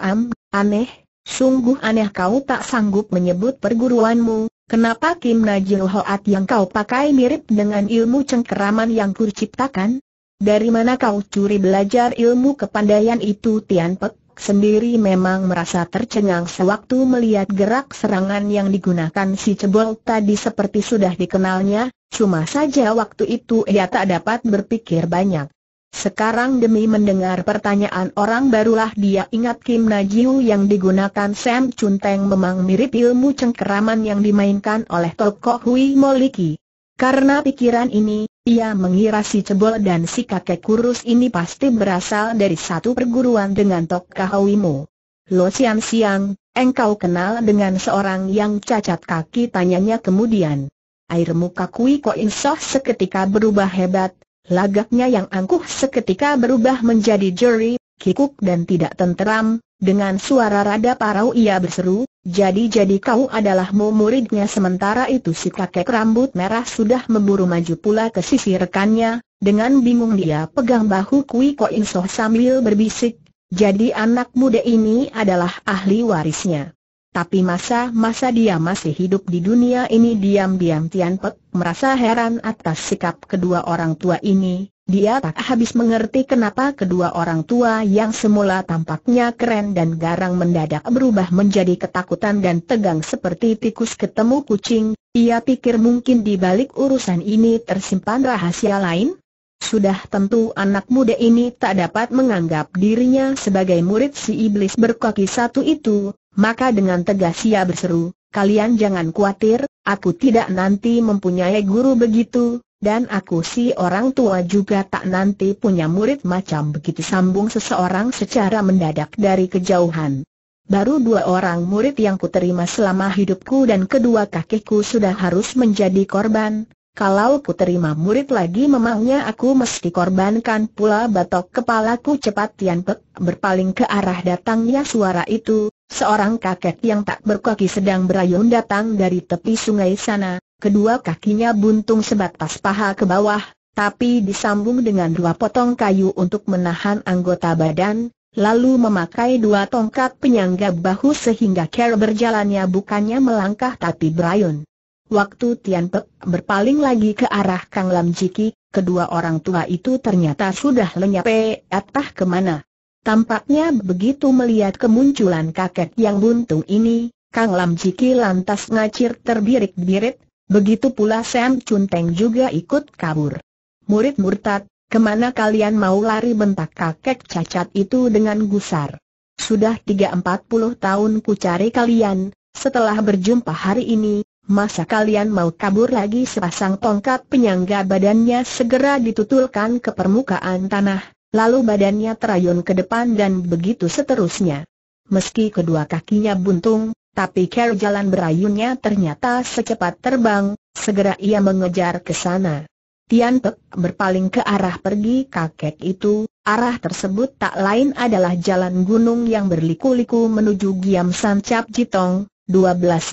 am, aneh, Sungguh aneh kau tak sanggup menyebut perguruanmu, kenapa Kim Najil Hoat yang kau pakai mirip dengan ilmu cengkeraman yang kuciptakan? Dari mana kau curi belajar ilmu kepandaian itu Tian Pek? sendiri memang merasa tercengang sewaktu melihat gerak serangan yang digunakan si cebol tadi seperti sudah dikenalnya, cuma saja waktu itu ia tak dapat berpikir banyak. Sekarang demi mendengar pertanyaan orang barulah dia ingat Kim Najiu yang digunakan Sam Chun Teng memang mirip ilmu cengkeraman yang dimainkan oleh Toko Hui Moliki. Karena pikiran ini, ia mengira si cebol dan si kakek kurus ini pasti berasal dari satu perguruan dengan Toko Hui Mo. Lo Siang Siang, engkau kenal dengan seorang yang cacat kaki tanyanya kemudian. Air muka Kui Ko Soh seketika berubah hebat, Lagaknya yang angkuh seketika berubah menjadi jeri, kikuk dan tidak tenteram, dengan suara rada parau ia berseru, jadi-jadi kau adalahmu muridnya sementara itu si kakek rambut merah sudah memburu maju pula ke sisi rekannya, dengan bingung dia pegang bahu Kui Ko sambil berbisik, jadi anak muda ini adalah ahli warisnya. Tapi masa-masa dia masih hidup di dunia ini diam-diam Tian Pek merasa heran atas sikap kedua orang tua ini, dia tak habis mengerti kenapa kedua orang tua yang semula tampaknya keren dan garang mendadak berubah menjadi ketakutan dan tegang seperti tikus ketemu kucing, ia pikir mungkin di balik urusan ini tersimpan rahasia lain, sudah tentu anak muda ini tak dapat menganggap dirinya sebagai murid si iblis berkaki satu itu, maka dengan tegas ia berseru, kalian jangan khawatir, aku tidak nanti mempunyai guru begitu, dan aku si orang tua juga tak nanti punya murid macam begitu sambung seseorang secara mendadak dari kejauhan. Baru dua orang murid yang kuterima selama hidupku dan kedua kakekku sudah harus menjadi korban. Kalau kuterima murid lagi memangnya aku mesti korbankan pula batok kepalaku cepat Tian Pek berpaling ke arah datangnya suara itu, Seorang kakek yang tak berkaki sedang berayun datang dari tepi sungai sana, kedua kakinya buntung sebatas paha ke bawah, tapi disambung dengan dua potong kayu untuk menahan anggota badan, lalu memakai dua tongkat penyangga bahu sehingga cara berjalannya bukannya melangkah tapi berayun. Waktu Tian Pek berpaling lagi ke arah Kang Lam Jiki, kedua orang tua itu ternyata sudah lenyap. Eh, Atah kemana? Tampaknya begitu melihat kemunculan kakek yang buntung ini, Kang Lam Jiki lantas ngacir terbirit-birit, begitu pula Sam Teng juga ikut kabur. Murid murtad, kemana kalian mau lari bentak kakek cacat itu dengan gusar? Sudah 340 tahun ku cari kalian, setelah berjumpa hari ini, masa kalian mau kabur lagi sepasang tongkat penyangga badannya segera ditutulkan ke permukaan tanah Lalu badannya terayun ke depan dan begitu seterusnya. Meski kedua kakinya buntung, tapi cara jalan berayunnya ternyata secepat terbang, segera ia mengejar ke sana. Tian Pek berpaling ke arah pergi kakek itu, arah tersebut tak lain adalah jalan gunung yang berliku-liku menuju Giam San Cap Jitong, 12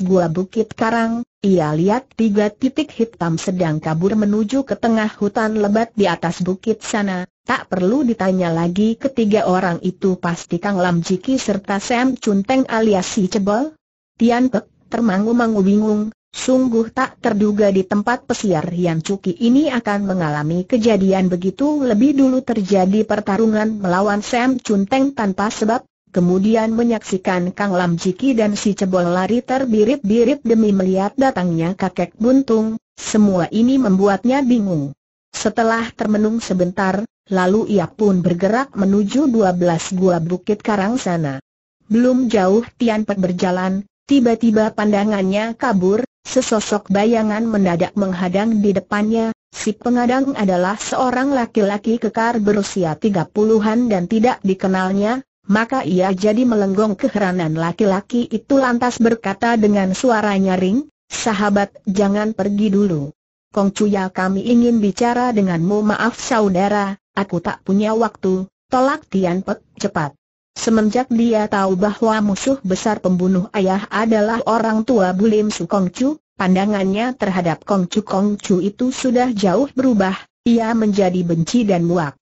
gua Bukit Karang, ia lihat tiga titik hitam sedang kabur menuju ke tengah hutan lebat di atas bukit sana. Tak perlu ditanya lagi ketiga orang itu pasti Kang Lam Jiki serta Sam Cunteng alias si Cebol. Tian Pek termangu-mangu bingung, sungguh tak terduga di tempat pesiar yang cuki ini akan mengalami kejadian begitu lebih dulu terjadi pertarungan melawan Sam Cunteng tanpa sebab kemudian menyaksikan Kang Lam Jiki dan si Cebol lari terbirit-birit demi melihat datangnya kakek buntung, semua ini membuatnya bingung. Setelah termenung sebentar, lalu ia pun bergerak menuju 12 gua Bukit Karang sana. Belum jauh Tian Pek berjalan, tiba-tiba pandangannya kabur, sesosok bayangan mendadak menghadang di depannya, Si pengadang adalah seorang laki-laki kekar berusia tiga puluhan dan tidak dikenalnya, maka ia jadi melenggong keheranan laki-laki itu lantas berkata dengan suara nyaring, sahabat jangan pergi dulu. Kong Cuya kami ingin bicara denganmu maaf saudara, aku tak punya waktu, tolak Tian Pek cepat. Semenjak dia tahu bahwa musuh besar pembunuh ayah adalah orang tua Bulim Su Kong Cu, pandangannya terhadap Kong cu Kong Cu itu sudah jauh berubah, ia menjadi benci dan muak.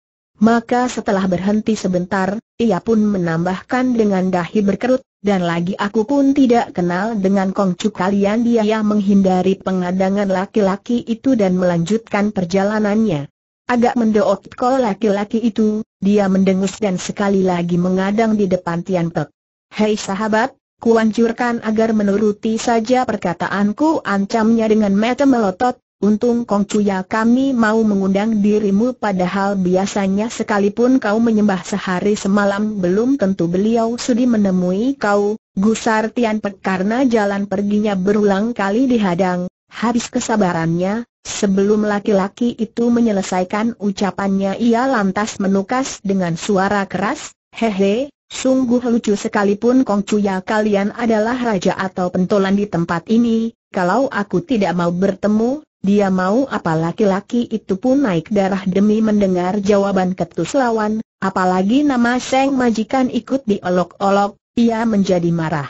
Maka setelah berhenti sebentar, ia pun menambahkan dengan dahi berkerut, dan lagi aku pun tidak kenal dengan kongcu kalian dia yang menghindari pengadangan laki-laki itu dan melanjutkan perjalanannya. Agak mendoot kol laki-laki itu, dia mendengus dan sekali lagi mengadang di depan Tian Pek. Hei sahabat, kuanjurkan agar menuruti saja perkataanku ancamnya dengan mata melotot, Untung Kongcuya kami mau mengundang dirimu padahal biasanya sekalipun kau menyembah sehari semalam belum tentu beliau sudi menemui kau, gusar Tian Pek karena jalan perginya berulang kali dihadang, habis kesabarannya, sebelum laki-laki itu menyelesaikan ucapannya ia lantas menukas dengan suara keras, hehe, sungguh lucu sekalipun Kongcuya kalian adalah raja atau pentolan di tempat ini, kalau aku tidak mau bertemu, dia mau apa laki-laki itu pun naik darah demi mendengar jawaban ketus lawan, apalagi nama Seng Majikan ikut diolok-olok, ia menjadi marah.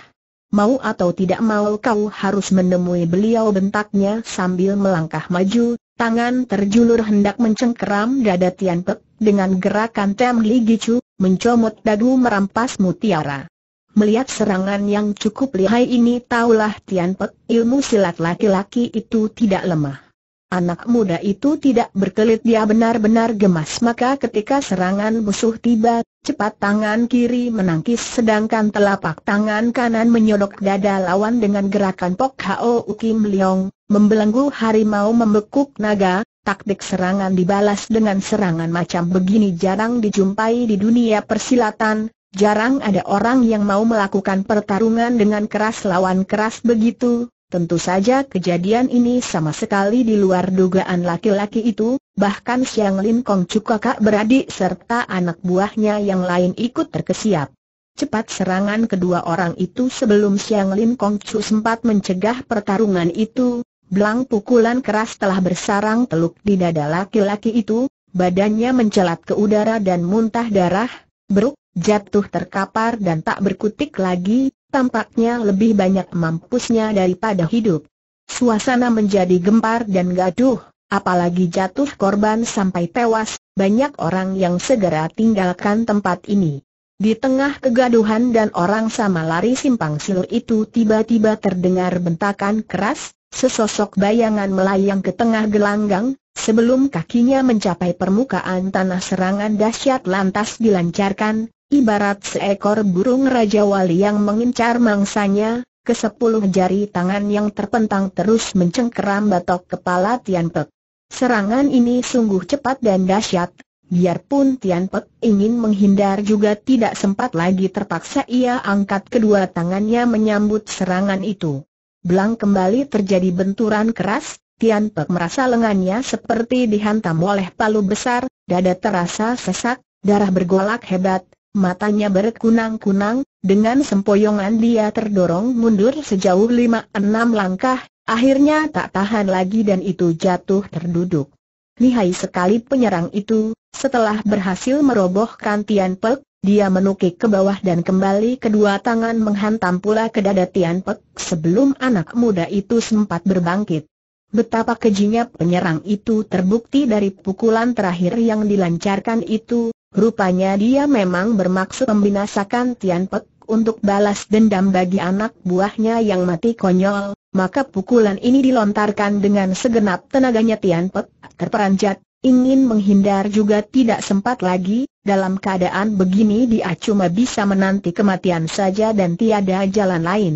Mau atau tidak mau kau harus menemui beliau bentaknya sambil melangkah maju, tangan terjulur hendak mencengkeram dada Tian Pek, dengan gerakan Tem Li Gicu, mencomot dadu merampas mutiara. Melihat serangan yang cukup lihai ini taulah Tian Pek ilmu silat laki-laki itu tidak lemah. Anak muda itu tidak berkelit dia benar-benar gemas maka ketika serangan musuh tiba, cepat tangan kiri menangkis sedangkan telapak tangan kanan menyodok dada lawan dengan gerakan Pok Hao Ukim Leong, membelenggu harimau membekuk naga, taktik serangan dibalas dengan serangan macam begini jarang dijumpai di dunia persilatan, Jarang ada orang yang mau melakukan pertarungan dengan keras lawan keras begitu, tentu saja kejadian ini sama sekali di luar dugaan laki-laki itu, bahkan Siang Lin Kong Chu kakak beradik serta anak buahnya yang lain ikut terkesiap. Cepat serangan kedua orang itu sebelum Siang Lin Kong Chu sempat mencegah pertarungan itu, belang pukulan keras telah bersarang teluk di dada laki-laki itu, badannya mencelat ke udara dan muntah darah, beruk, jatuh terkapar dan tak berkutik lagi, tampaknya lebih banyak mampusnya daripada hidup. Suasana menjadi gempar dan gaduh, apalagi jatuh korban sampai tewas, banyak orang yang segera tinggalkan tempat ini. Di tengah kegaduhan dan orang sama lari simpang siur itu tiba-tiba terdengar bentakan keras, sesosok bayangan melayang ke tengah gelanggang, sebelum kakinya mencapai permukaan tanah serangan dahsyat lantas dilancarkan, ibarat seekor burung Raja Wali yang mengincar mangsanya, kesepuluh jari tangan yang terpentang terus mencengkeram batok kepala Tian Pek. Serangan ini sungguh cepat dan dahsyat, Biarpun Tian Pek ingin menghindar juga tidak sempat lagi terpaksa ia angkat kedua tangannya menyambut serangan itu. Belang kembali terjadi benturan keras, Tian Pek merasa lengannya seperti dihantam oleh palu besar, dada terasa sesak, darah bergolak hebat, Matanya berkunang-kunang, dengan sempoyongan dia terdorong mundur sejauh lima enam langkah, akhirnya tak tahan lagi dan itu jatuh terduduk. Lihai sekali penyerang itu, setelah berhasil merobohkan Tian Pek, dia menukik ke bawah dan kembali kedua tangan menghantam pula ke dada Tian Pek sebelum anak muda itu sempat berbangkit. Betapa kejinya penyerang itu terbukti dari pukulan terakhir yang dilancarkan itu, Rupanya dia memang bermaksud membinasakan Tian Pek untuk balas dendam bagi anak buahnya yang mati konyol, maka pukulan ini dilontarkan dengan segenap tenaganya Tian Pek, terperanjat, ingin menghindar juga tidak sempat lagi, dalam keadaan begini dia cuma bisa menanti kematian saja dan tiada jalan lain.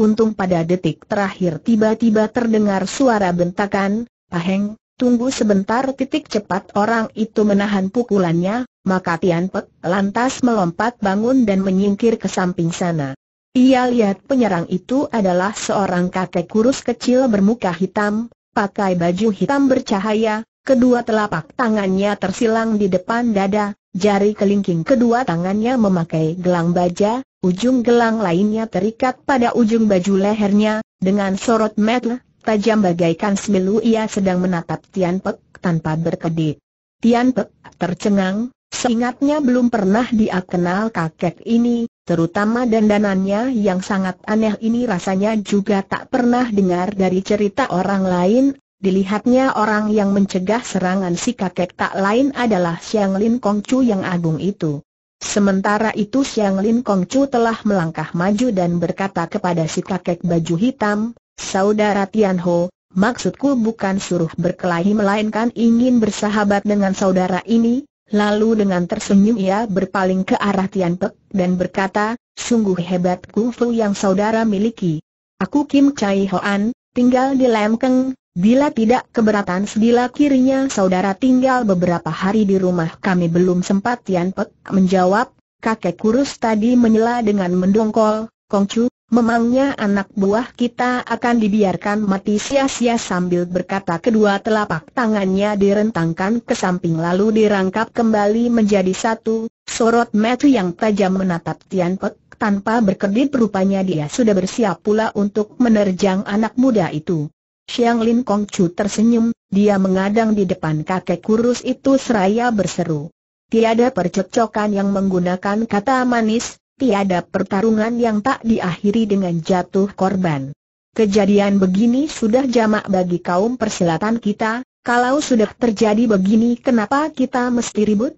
Untung pada detik terakhir tiba-tiba terdengar suara bentakan, Paheng, tunggu sebentar titik cepat orang itu menahan pukulannya, maka Tian Pek lantas melompat bangun dan menyingkir ke samping sana. Ia lihat penyerang itu adalah seorang kakek kurus kecil bermuka hitam, pakai baju hitam bercahaya, kedua telapak tangannya tersilang di depan dada, jari kelingking kedua tangannya memakai gelang baja, ujung gelang lainnya terikat pada ujung baju lehernya, dengan sorot mata tajam bagaikan semilu ia sedang menatap Tian Pek tanpa berkedip. Tian Pek tercengang, Seingatnya belum pernah dia kenal kakek ini, terutama dandanannya yang sangat aneh ini rasanya juga tak pernah dengar dari cerita orang lain. Dilihatnya orang yang mencegah serangan si kakek tak lain adalah Xiang Lin Kongcu yang agung itu. Sementara itu Xiang Lin Kongcu telah melangkah maju dan berkata kepada si kakek baju hitam, Saudara Tian Ho, maksudku bukan suruh berkelahi melainkan ingin bersahabat dengan saudara ini, Lalu dengan tersenyum ia berpaling ke arah Tian Pek dan berkata, sungguh hebat kungfu yang saudara miliki. Aku Kim Chai Hoan, tinggal di Lemkeng, bila tidak keberatan sebelah kirinya saudara tinggal beberapa hari di rumah kami belum sempat Tian Pek menjawab, kakek kurus tadi menyela dengan mendongkol, Kong Chu. Memangnya anak buah kita akan dibiarkan mati sia-sia sambil berkata kedua telapak tangannya direntangkan ke samping lalu dirangkap kembali menjadi satu, sorot mata yang tajam menatap Tian Pek tanpa berkedip rupanya dia sudah bersiap pula untuk menerjang anak muda itu. Xiang Lin Kong Chu tersenyum, dia mengadang di depan kakek kurus itu seraya berseru. Tiada percocokan yang menggunakan kata manis, tiada pertarungan yang tak diakhiri dengan jatuh korban. Kejadian begini sudah jamak bagi kaum persilatan kita, kalau sudah terjadi begini kenapa kita mesti ribut?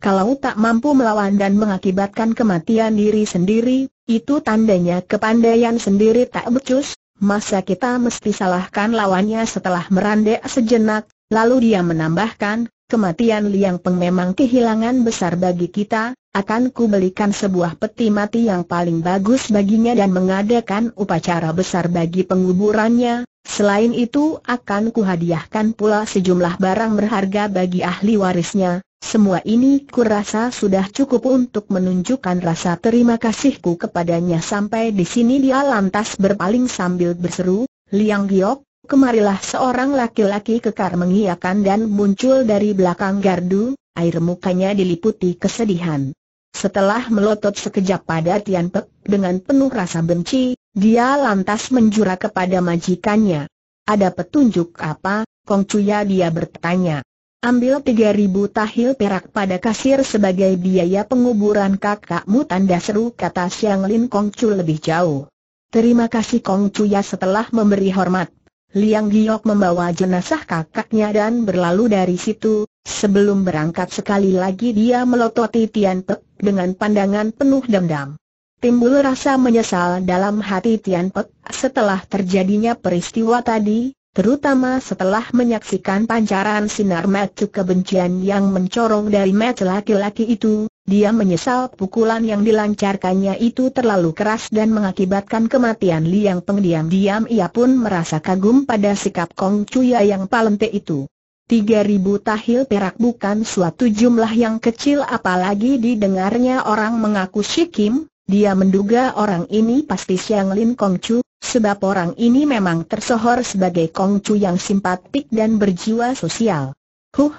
Kalau tak mampu melawan dan mengakibatkan kematian diri sendiri, itu tandanya kepandaian sendiri tak becus, masa kita mesti salahkan lawannya setelah merandek sejenak, lalu dia menambahkan, Kematian Liang Peng memang kehilangan besar bagi kita, akan ku belikan sebuah peti mati yang paling bagus baginya dan mengadakan upacara besar bagi penguburannya, selain itu akan ku hadiahkan pula sejumlah barang berharga bagi ahli warisnya, semua ini kurasa sudah cukup untuk menunjukkan rasa terima kasihku kepadanya sampai di sini dia lantas berpaling sambil berseru, Liang Giok, Kemarilah seorang laki-laki kekar mengiakan dan muncul dari belakang gardu, air mukanya diliputi kesedihan. Setelah melotot sekejap pada Tian Pek dengan penuh rasa benci, dia lantas menjura kepada majikannya. Ada petunjuk apa, Kong Cuya dia bertanya. Ambil 3000 tahil perak pada kasir sebagai biaya penguburan kakakmu tanda seru kata Xiang Lin Kong Chu lebih jauh. Terima kasih Kong Cuya setelah memberi hormat. Liang Giok membawa jenazah kakaknya dan berlalu dari situ, sebelum berangkat sekali lagi dia melototi Tian Pek dengan pandangan penuh dendam. Timbul rasa menyesal dalam hati Tian Pek setelah terjadinya peristiwa tadi, terutama setelah menyaksikan pancaran sinar mata kebencian yang mencorong dari mata laki-laki itu, dia menyesal pukulan yang dilancarkannya itu terlalu keras dan mengakibatkan kematian Liang Peng diam-diam ia pun merasa kagum pada sikap Kong Cuya yang palente itu. 3000 tahil perak bukan suatu jumlah yang kecil apalagi didengarnya orang mengaku Shikim, dia menduga orang ini pasti Siang Lin Kong Chu, sebab orang ini memang tersohor sebagai Kong Chu yang simpatik dan berjiwa sosial. Huh,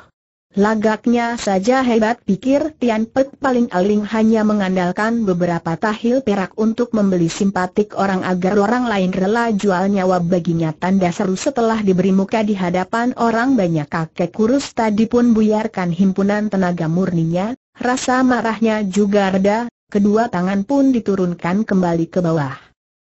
Lagaknya saja hebat pikir Tian Pek paling aling hanya mengandalkan beberapa tahil perak untuk membeli simpatik orang agar orang lain rela jual nyawa baginya tanda seru setelah diberi muka di hadapan orang banyak kakek kurus tadi pun buyarkan himpunan tenaga murninya, rasa marahnya juga reda, kedua tangan pun diturunkan kembali ke bawah.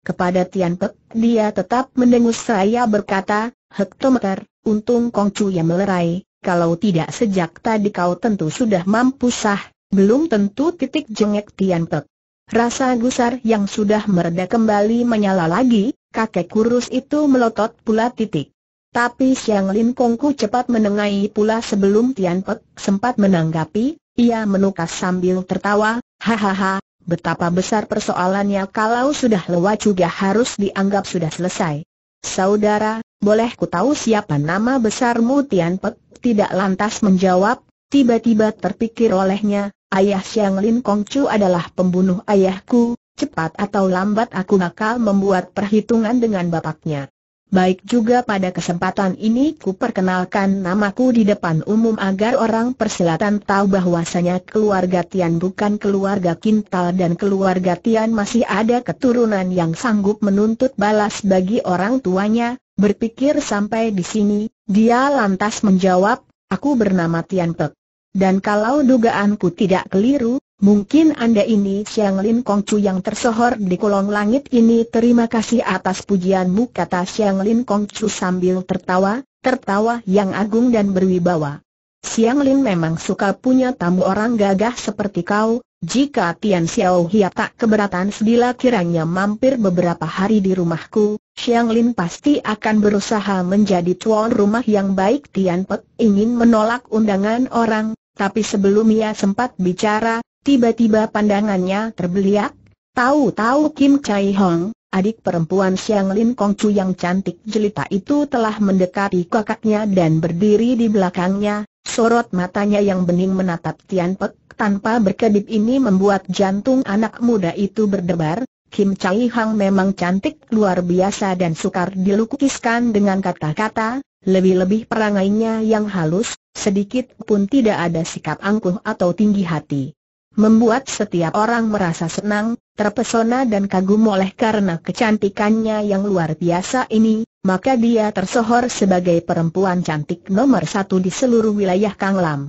Kepada Tian Pek, dia tetap mendengus saya berkata, hektometer, untung Kongcu yang melerai kalau tidak sejak tadi kau tentu sudah mampu sah, belum tentu titik jengek Tian Pek. Rasa gusar yang sudah mereda kembali menyala lagi, kakek kurus itu melotot pula titik. Tapi siang Lin Kongku cepat menengahi pula sebelum Tian Pek sempat menanggapi, ia menukas sambil tertawa, hahaha, betapa besar persoalannya kalau sudah lewat juga harus dianggap sudah selesai. Saudara, boleh ku tahu siapa nama besarmu Tian Pek? tidak lantas menjawab, tiba-tiba terpikir olehnya, ayah Siang Lin Kong Chu adalah pembunuh ayahku, cepat atau lambat aku bakal membuat perhitungan dengan bapaknya. Baik juga pada kesempatan ini ku perkenalkan namaku di depan umum agar orang persilatan tahu bahwasanya keluarga Tian bukan keluarga Kintal dan keluarga Tian masih ada keturunan yang sanggup menuntut balas bagi orang tuanya, berpikir sampai di sini, dia lantas menjawab, aku bernama Tian Pek. Dan kalau dugaanku tidak keliru, mungkin Anda ini Xiang Lin Kongcu yang tersohor di kolong langit ini terima kasih atas pujianmu kata Xiang Lin Kongcu sambil tertawa, tertawa yang agung dan berwibawa. Xiang Lin memang suka punya tamu orang gagah seperti kau, jika Tian Xiao Hia tak keberatan sedila kiranya mampir beberapa hari di rumahku, Xiang Lin pasti akan berusaha menjadi tuan rumah yang baik Tian Pek ingin menolak undangan orang, tapi sebelum ia sempat bicara, tiba-tiba pandangannya terbeliak. Tahu-tahu Kim Chai Hong, adik perempuan Xiang Lin Chu yang cantik jelita itu telah mendekati kakaknya dan berdiri di belakangnya, sorot matanya yang bening menatap Tian Pek tanpa berkedip ini membuat jantung anak muda itu berdebar, Kim Chai Hang memang cantik luar biasa dan sukar dilukiskan dengan kata-kata, lebih-lebih perangainya yang halus, sedikit pun tidak ada sikap angkuh atau tinggi hati. Membuat setiap orang merasa senang, terpesona dan kagum oleh karena kecantikannya yang luar biasa ini, maka dia tersohor sebagai perempuan cantik nomor satu di seluruh wilayah Kang Lam.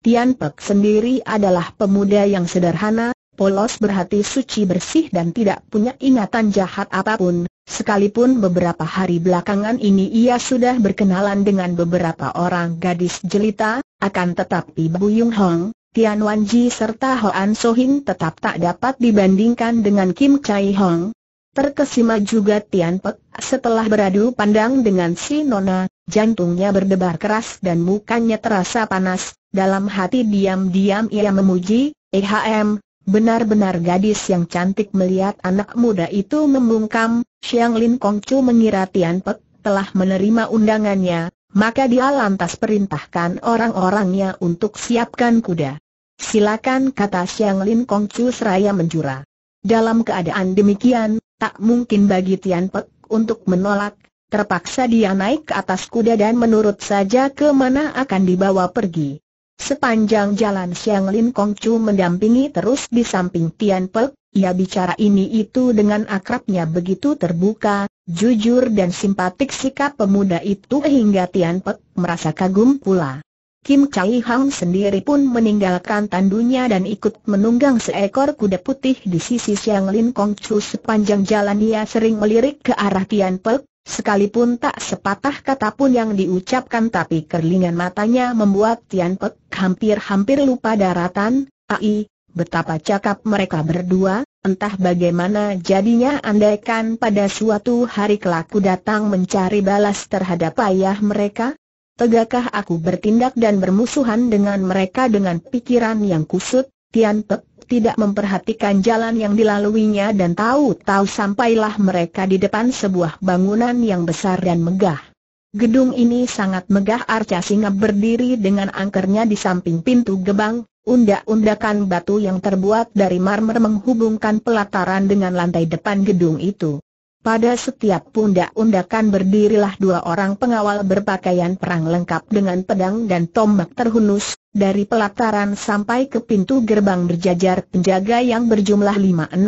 Tian Pek sendiri adalah pemuda yang sederhana, polos berhati suci bersih dan tidak punya ingatan jahat apapun, sekalipun beberapa hari belakangan ini ia sudah berkenalan dengan beberapa orang gadis jelita, akan tetapi Bu Buyung Hong, Tian Wanji serta Hoan Hin tetap tak dapat dibandingkan dengan Kim Chai Hong. Terkesima juga Tian Pek setelah beradu pandang dengan si Nona, jantungnya berdebar keras dan mukanya terasa panas, dalam hati diam-diam ia memuji, EHM, Benar-benar gadis yang cantik melihat anak muda itu membungkam, Xiang Lin Kongcu mengira Tian Pek telah menerima undangannya, maka dia lantas perintahkan orang-orangnya untuk siapkan kuda. Silakan kata Xiang Lin Kongcu seraya menjura. Dalam keadaan demikian, tak mungkin bagi Tian Pek untuk menolak, terpaksa dia naik ke atas kuda dan menurut saja ke mana akan dibawa pergi. Sepanjang jalan Siang Lin Kong Chu mendampingi terus di samping Tian Pek, ia bicara ini itu dengan akrabnya begitu terbuka, jujur dan simpatik sikap pemuda itu hingga Tian Pek merasa kagum pula. Kim Chai Hang sendiri pun meninggalkan tandunya dan ikut menunggang seekor kuda putih di sisi Siang Lin Kong Chu sepanjang jalan ia sering melirik ke arah Tian Pek, Sekalipun tak sepatah kata pun yang diucapkan tapi kerlingan matanya membuat Tian Pek hampir-hampir lupa daratan, ai, betapa cakap mereka berdua, entah bagaimana jadinya andaikan pada suatu hari kelaku datang mencari balas terhadap ayah mereka, Tegakkah aku bertindak dan bermusuhan dengan mereka dengan pikiran yang kusut? Tian Pek tidak memperhatikan jalan yang dilaluinya dan tahu-tahu sampailah mereka di depan sebuah bangunan yang besar dan megah. Gedung ini sangat megah Arca Singa berdiri dengan angkernya di samping pintu gebang, undak-undakan batu yang terbuat dari marmer menghubungkan pelataran dengan lantai depan gedung itu. Pada setiap pundak-undakan berdirilah dua orang pengawal berpakaian perang lengkap dengan pedang dan tombak terhunus, dari pelataran sampai ke pintu gerbang berjajar penjaga yang berjumlah 5-60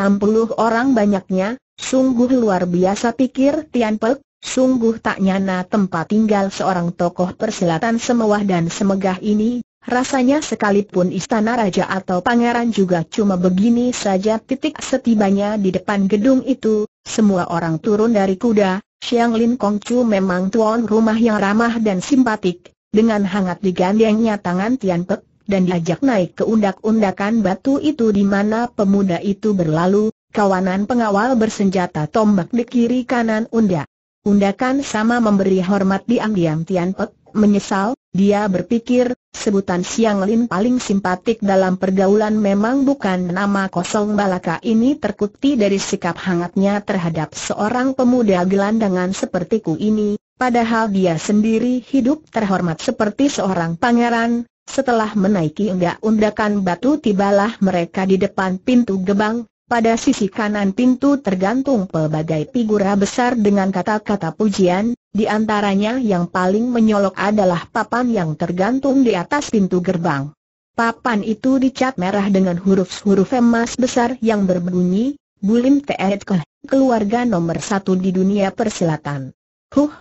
orang banyaknya, sungguh luar biasa pikir Tian Pek, sungguh tak nyana tempat tinggal seorang tokoh persilatan semewah dan semegah ini, Rasanya sekalipun istana raja atau pangeran juga cuma begini saja titik setibanya di depan gedung itu, semua orang turun dari kuda, Xiang Lin Kong Chu memang tuan rumah yang ramah dan simpatik, dengan hangat digandengnya tangan Tian Pek, dan diajak naik ke undak-undakan batu itu di mana pemuda itu berlalu, kawanan pengawal bersenjata tombak di kiri kanan undak. Undakan sama memberi hormat diam-diam Tian Pek, menyesal, dia berpikir, sebutan Siang Lin paling simpatik dalam pergaulan memang bukan nama kosong balaka ini terbukti dari sikap hangatnya terhadap seorang pemuda gelandangan sepertiku ini, padahal dia sendiri hidup terhormat seperti seorang pangeran. Setelah menaiki undak-undakan batu tibalah mereka di depan pintu gebang, pada sisi kanan pintu tergantung pelbagai figura besar dengan kata-kata pujian, di antaranya yang paling menyolok adalah papan yang tergantung di atas pintu gerbang. Papan itu dicat merah dengan huruf-huruf emas besar yang berbunyi, Bulim Teetkeh, keluarga nomor satu di dunia persilatan. Huh,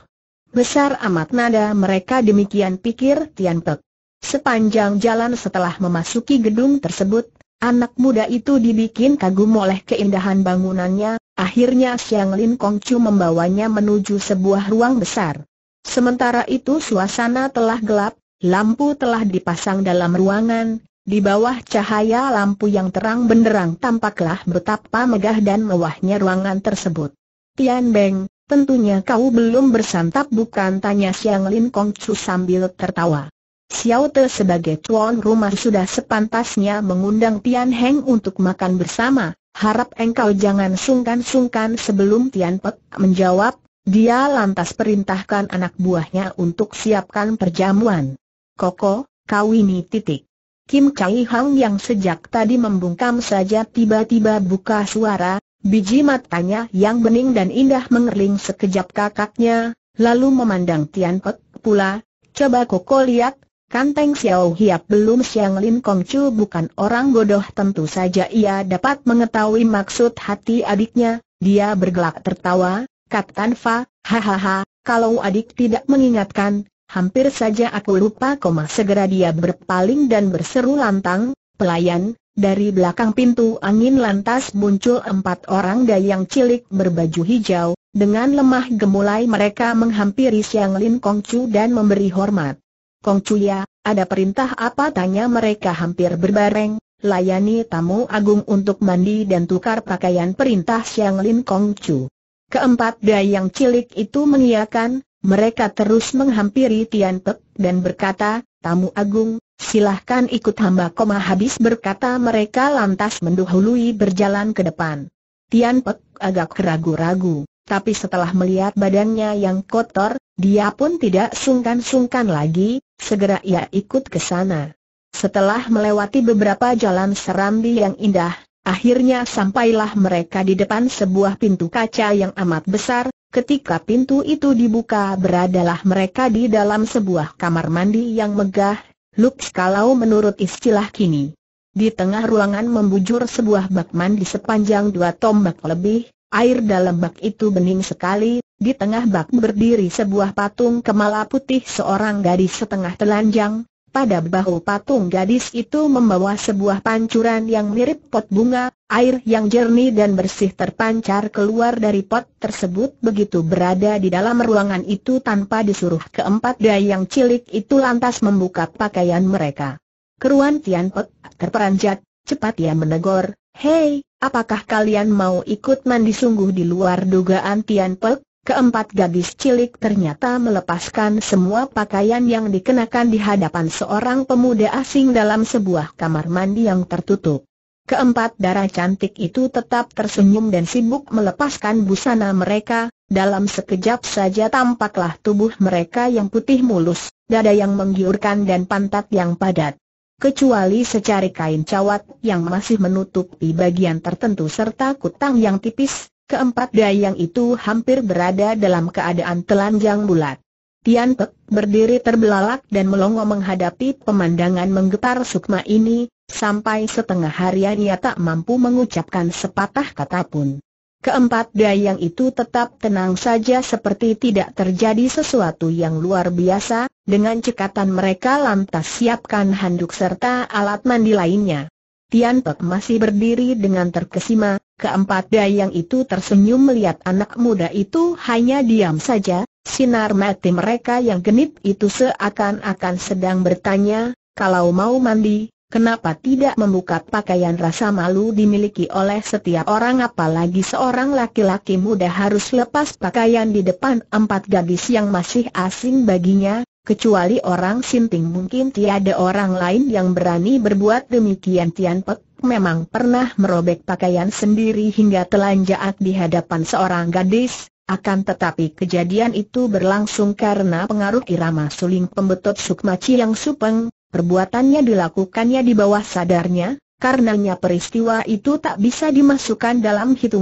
besar amat nada mereka demikian pikir Tian Pek. Sepanjang jalan setelah memasuki gedung tersebut, Anak muda itu dibikin kagum oleh keindahan bangunannya, akhirnya Xiang Lin Kong Chu membawanya menuju sebuah ruang besar. Sementara itu suasana telah gelap, lampu telah dipasang dalam ruangan, di bawah cahaya lampu yang terang benderang tampaklah betapa megah dan mewahnya ruangan tersebut. Tian Beng, tentunya kau belum bersantap bukan? Tanya Xiang Lin Kong Chu sambil tertawa. Xiao Te sebagai tuan rumah sudah sepantasnya mengundang Tian Heng untuk makan bersama, harap engkau jangan sungkan-sungkan sebelum Tian Pek menjawab, dia lantas perintahkan anak buahnya untuk siapkan perjamuan. Koko, kau ini titik. Kim Chai Hang yang sejak tadi membungkam saja tiba-tiba buka suara, biji matanya yang bening dan indah mengerling sekejap kakaknya, lalu memandang Tian Pek pula, coba Koko lihat, Kanteng Xiao Hiap belum siang Lin Kong Chu bukan orang bodoh tentu saja ia dapat mengetahui maksud hati adiknya, dia bergelak tertawa, Kat Tan Fa, hahaha, kalau adik tidak mengingatkan, hampir saja aku lupa koma segera dia berpaling dan berseru lantang, pelayan, dari belakang pintu angin lantas muncul empat orang dayang cilik berbaju hijau, dengan lemah gemulai mereka menghampiri Xiang Lin Kong Chu dan memberi hormat. Kongcuya, ada perintah apa tanya mereka hampir berbareng, layani tamu agung untuk mandi dan tukar pakaian perintah Siang Lin Kongcu. Keempat dayang cilik itu mengiakan. mereka terus menghampiri Tian Pek dan berkata, tamu agung, silahkan ikut hamba koma habis berkata mereka lantas mendahului berjalan ke depan. Tian Pek agak ragu-ragu, tapi setelah melihat badannya yang kotor, dia pun tidak sungkan-sungkan lagi, segera ia ikut ke sana. Setelah melewati beberapa jalan serambi yang indah, akhirnya sampailah mereka di depan sebuah pintu kaca yang amat besar, ketika pintu itu dibuka beradalah mereka di dalam sebuah kamar mandi yang megah, lux kalau menurut istilah kini. Di tengah ruangan membujur sebuah bak mandi sepanjang dua tombak lebih, air dalam bak itu bening sekali, di tengah bak berdiri sebuah patung kemala putih seorang gadis setengah telanjang, pada bahu patung gadis itu membawa sebuah pancuran yang mirip pot bunga, air yang jernih dan bersih terpancar keluar dari pot tersebut begitu berada di dalam ruangan itu tanpa disuruh keempat dayang cilik itu lantas membuka pakaian mereka. Keruan Tian Pek, terperanjat, cepat ia menegur, Hei, apakah kalian mau ikut mandi sungguh di luar dugaan Tian Pek? Keempat gadis cilik ternyata melepaskan semua pakaian yang dikenakan di hadapan seorang pemuda asing dalam sebuah kamar mandi yang tertutup. Keempat darah cantik itu tetap tersenyum dan sibuk melepaskan busana mereka, dalam sekejap saja tampaklah tubuh mereka yang putih mulus, dada yang menggiurkan dan pantat yang padat. Kecuali secari kain cawat yang masih menutupi bagian tertentu serta kutang yang tipis, Keempat dayang itu hampir berada dalam keadaan telanjang bulat. Tian Pek berdiri terbelalak dan melongo menghadapi pemandangan menggetar sukma ini, sampai setengah harian ia tak mampu mengucapkan sepatah kata pun. Keempat dayang itu tetap tenang saja seperti tidak terjadi sesuatu yang luar biasa, dengan cekatan mereka lantas siapkan handuk serta alat mandi lainnya. Tian Pek masih berdiri dengan terkesima, keempat dayang itu tersenyum melihat anak muda itu hanya diam saja, sinar mati mereka yang genit itu seakan-akan sedang bertanya, kalau mau mandi, Kenapa tidak membuka pakaian rasa malu dimiliki oleh setiap orang apalagi seorang laki-laki muda harus lepas pakaian di depan empat gadis yang masih asing baginya, Kecuali orang Sinting mungkin tiada orang lain yang berani berbuat demikian Tian Pek memang pernah merobek pakaian sendiri hingga telanjaat di hadapan seorang gadis, akan tetapi kejadian itu berlangsung karena pengaruh irama suling pembetot Sukmaci yang supeng, perbuatannya dilakukannya di bawah sadarnya, karenanya peristiwa itu tak bisa dimasukkan dalam hitungan.